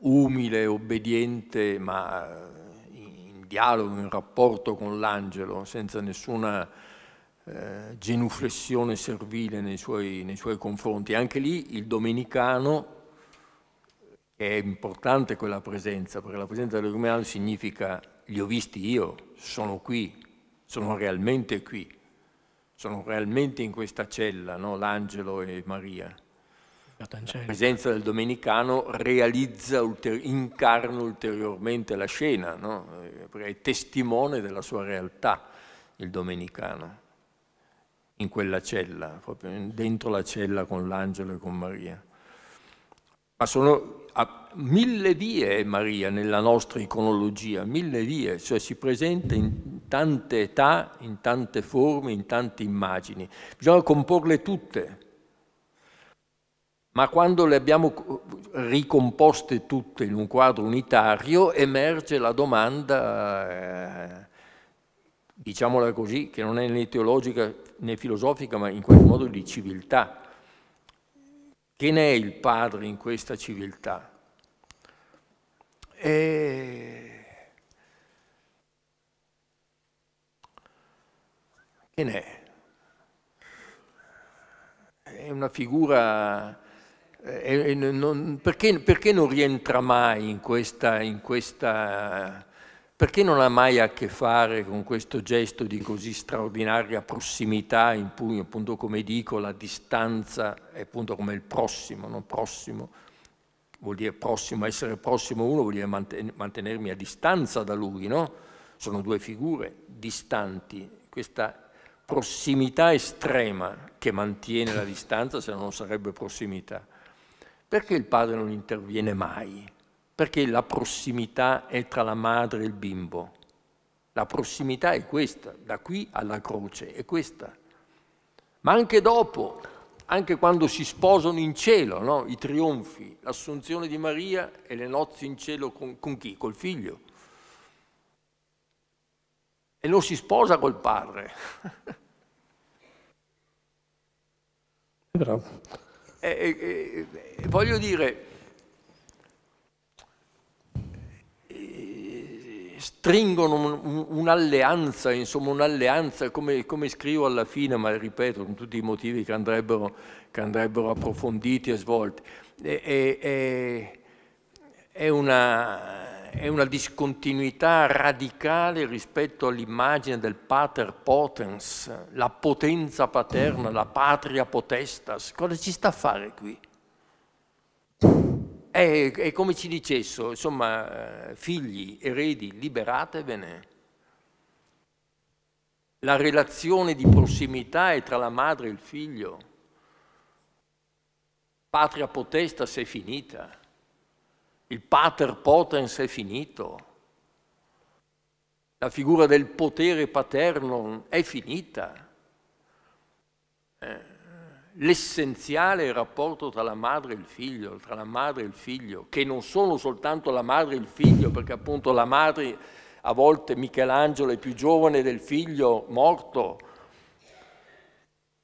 umile, obbediente, ma in dialogo, in rapporto con l'angelo, senza nessuna eh, genuflessione servile nei suoi, nei suoi confronti. Anche lì il domenicano è importante quella presenza, perché la presenza del domenicano significa li ho visti io, sono qui, sono realmente qui, sono realmente in questa cella, no? l'angelo e Maria. La presenza del domenicano realizza, ulteri incarna ulteriormente la scena, no? Eh, è testimone della sua realtà il domenicano in quella cella, proprio dentro la cella con l'angelo e con Maria. Ma sono a mille vie Maria nella nostra iconologia, mille vie, cioè si presenta in tante età, in tante forme, in tante immagini. Bisogna comporle tutte. Ma quando le abbiamo ricomposte tutte in un quadro unitario, emerge la domanda... Eh, diciamola così, che non è né teologica né filosofica, ma in qualche modo di civiltà. Che ne è il padre in questa civiltà? E... Eh, che ne è? È una figura... Eh, è, è, non... Perché, perché, non rientra mai in questa, in questa perché non ha mai a che fare con questo gesto di così straordinaria prossimità in pugno, appunto, come dico, la distanza è appunto come il prossimo, non prossimo, vuol dire prossimo, essere prossimo uno vuol dire mantenermi a distanza da lui, no? Sono due figure distanti, questa prossimità estrema che mantiene la distanza, se non sarebbe prossimità. Perché il padre non interviene mai? Perché la prossimità è tra la madre e il bimbo. La prossimità è questa, da qui alla croce, è questa. Ma anche dopo, anche quando si sposano in cielo, no? i trionfi, l'assunzione di Maria e le nozze in cielo con, con chi? Col figlio. E non si sposa col padre. Bravo. E, e, e, voglio dire, stringono un, un, un'alleanza, insomma un'alleanza, come, come, scrivo alla fine, ma ripeto, con tutti i motivi che andrebbero, che andrebbero approfonditi e svolti. È, è, è, una, è, una, discontinuità radicale rispetto all'immagine del pater potens, la potenza paterna, la patria potestas. Cosa ci sta a fare qui? è, eh, è come ci dicesso, insomma, figli, eredi, liberatevene. La relazione di prossimità è tra la madre e il figlio. Patria potesta si è finita. Il pater potens è finito. La figura del potere paterno è finita. Eh l'essenziale rapporto tra la madre e il figlio, tra la madre e il figlio, che non sono soltanto la madre e il figlio, perché appunto la madre, a volte Michelangelo è più giovane del figlio morto,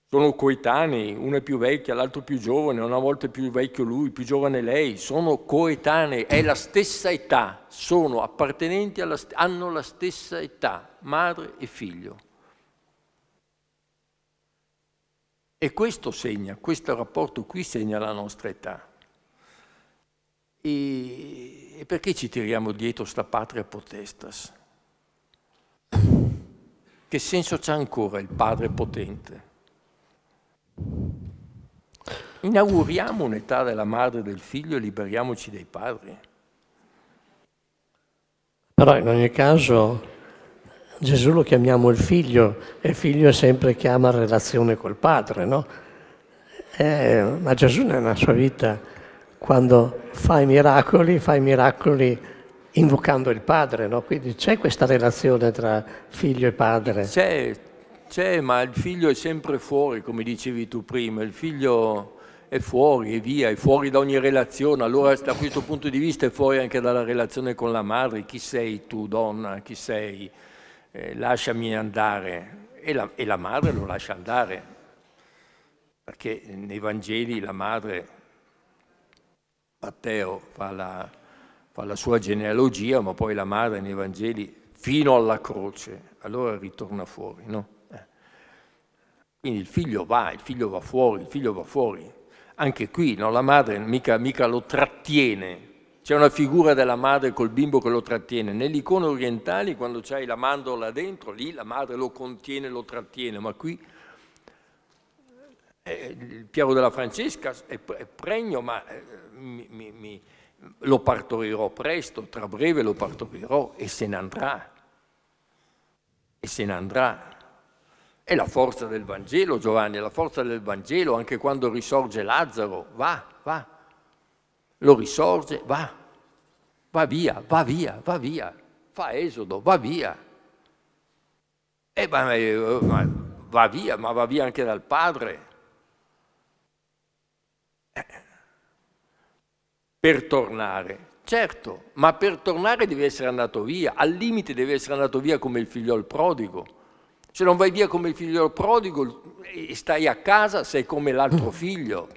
sono coetanei, uno è più vecchio, l'altro più giovane, una volta più vecchio lui, più giovane lei, sono coetanei, è la stessa età, sono appartenenti alla, hanno la stessa età, madre e figlio. E questo segna, questo rapporto qui segna la nostra età. E, e perché ci tiriamo dietro sta patria potestas? Che senso c'ha ancora il Padre potente? Inauguriamo un'età della madre e del figlio e liberiamoci dai padri. Però in ogni caso Gesù lo chiamiamo il figlio e figlio è sempre che ama relazione col padre, no? Eh, ma Gesù nella sua vita, quando fa i miracoli, fa i miracoli invocando il padre, no? Quindi c'è questa relazione tra figlio e padre. C'è, c'è, ma il figlio è sempre fuori, come dicevi tu prima, il figlio è fuori e via, è fuori da ogni relazione, allora da questo punto di vista è fuori anche dalla relazione con la madre, chi sei tu donna, chi sei? eh, lasciami andare, e la, e la madre lo lascia andare, perché nei Vangeli la madre, Matteo fa la, fa la sua genealogia, ma poi la madre nei Vangeli fino alla croce, allora ritorna fuori, no? Eh. Quindi il figlio va, il figlio va fuori, il figlio va fuori. Anche qui no? la madre mica, mica lo trattiene, c'è una figura della madre col bimbo che lo trattiene. Nelle icone orientali, quando c'hai la mandorla dentro, lì la madre lo contiene, lo trattiene, ma qui eh, il Piero della Francesca è, è pregno, ma eh, mi, mi, mi, lo partorirò presto, tra breve lo partorirò e se ne andrà. E se ne andrà. È la forza del Vangelo, Giovanni, è la forza del Vangelo anche quando risorge Lazzaro. Va, va. Lo risorge, va va via, va via, va via, fa esodo, va via. E eh, va, eh, va via, ma va via anche dal padre. Eh. Per tornare, certo, ma per tornare deve essere andato via, al limite deve essere andato via come il figliol prodigo. Se non vai via come il figlio prodigo e stai a casa, sei come l'altro figlio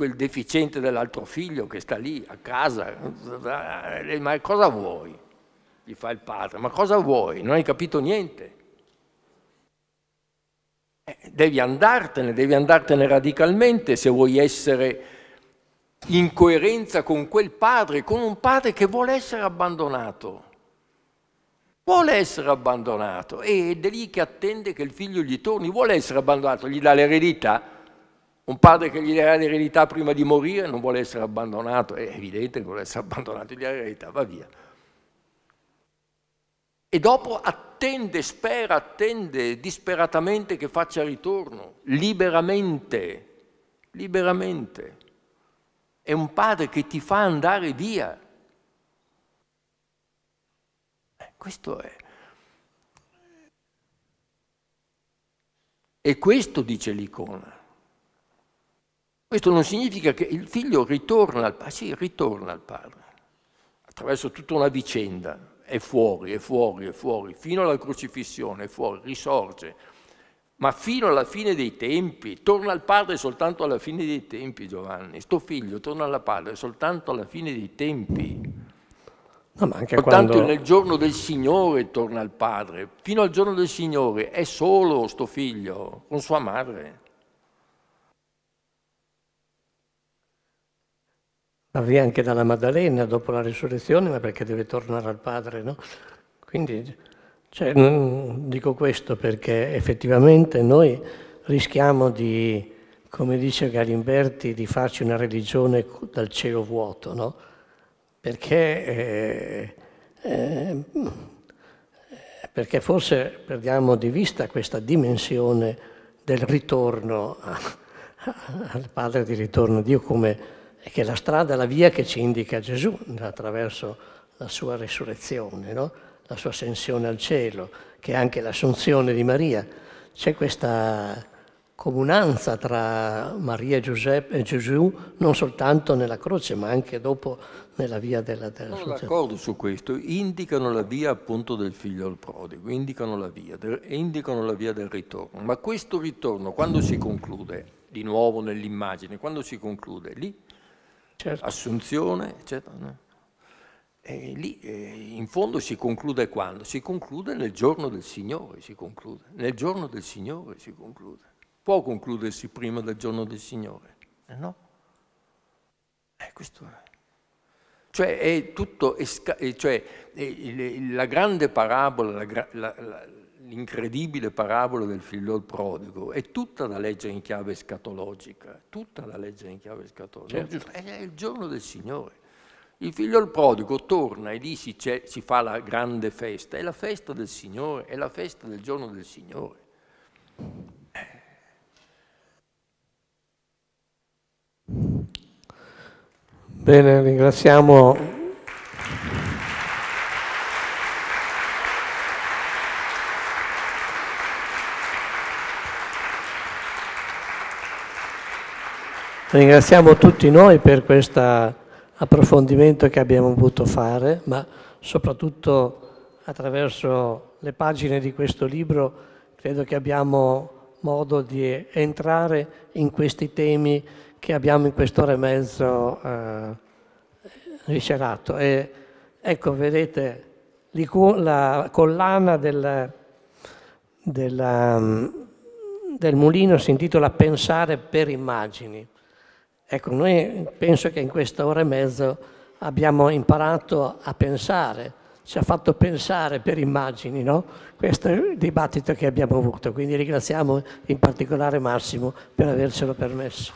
quel deficiente dell'altro figlio che sta lì a casa, eh, ma cosa vuoi? Gli fa il padre, ma cosa vuoi? Non hai capito niente. Eh, devi andartene, devi andartene radicalmente se vuoi essere in coerenza con quel padre, con un padre che vuole essere abbandonato. Vuole essere abbandonato ed è lì che attende che il figlio gli torni, vuole essere abbandonato, gli dà l'eredità, un padre che gli darà l'eredità prima di morire non vuole essere abbandonato, è evidente che vuole essere abbandonato, gli darà l'eredità, va via. E dopo attende, spera, attende disperatamente che faccia ritorno, liberamente, liberamente. È un padre che ti fa andare via. Eh, questo è. E questo dice l'icona. Questo non significa che il figlio ritorna al, padre, sì, ritorna al padre, attraverso tutta una vicenda, è fuori, è fuori, è fuori, fino alla crocifissione, è fuori, risorge, ma fino alla fine dei tempi, torna al padre soltanto alla fine dei tempi Giovanni, sto figlio torna al padre soltanto alla fine dei tempi. No, ma anche soltanto quando... nel giorno del Signore torna al padre, fino al giorno del Signore è solo sto figlio con sua madre. avvia anche dalla Maddalena dopo la risurrezione, ma perché deve tornare al Padre, no? Quindi cioè, dico questo perché effettivamente noi rischiamo di, come dice Galimberti, di farci una religione dal cielo vuoto, no? Perché, eh, eh, perché forse perdiamo di vista questa dimensione del ritorno a, a, al Padre, di ritorno a Dio come e che la strada, la via che ci indica Gesù attraverso la sua risurrezione, no? la sua ascensione al cielo, che è anche l'assunzione di Maria. C'è questa comunanza tra Maria e, Giuseppe, e Gesù, non soltanto nella croce, ma anche dopo nella via della terra. Sono d'accordo su questo, indicano la via appunto del figlio al prodigo, indicano la via, del, indicano la via del ritorno, ma questo ritorno quando si conclude, di nuovo nell'immagine, quando si conclude lì, certo. assunzione, eccetera. E lì eh, in fondo si conclude quando? Si conclude nel giorno del Signore, si conclude. Nel giorno del Signore si conclude. Può concludersi prima del giorno del Signore, eh no? Eh, questo è. Cioè, è tutto, è, eh, cioè, è, eh, la grande parabola, la, la, la l'incredibile parabola del figliol prodigo, è tutta una legge in chiave scatologica, tutta una legge in chiave scatologica, certo. è il giorno del Signore. Il figliol prodigo torna e lì si, si fa la grande festa, è la festa del Signore, è la festa del giorno del Signore. Bene, ringraziamo Ringraziamo tutti noi per questo approfondimento che abbiamo potuto fare, ma soprattutto attraverso le pagine di questo libro credo che abbiamo modo di entrare in questi temi che abbiamo in quest'ora e mezzo eh, viscerato. E ecco, vedete, la collana del, della, del mulino si intitola Pensare per immagini. Ecco, noi penso che in questa ora e mezzo abbiamo imparato a pensare, ci ha fatto pensare per immagini, no? Questo è il dibattito che abbiamo avuto, quindi ringraziamo in particolare Massimo per avercelo permesso.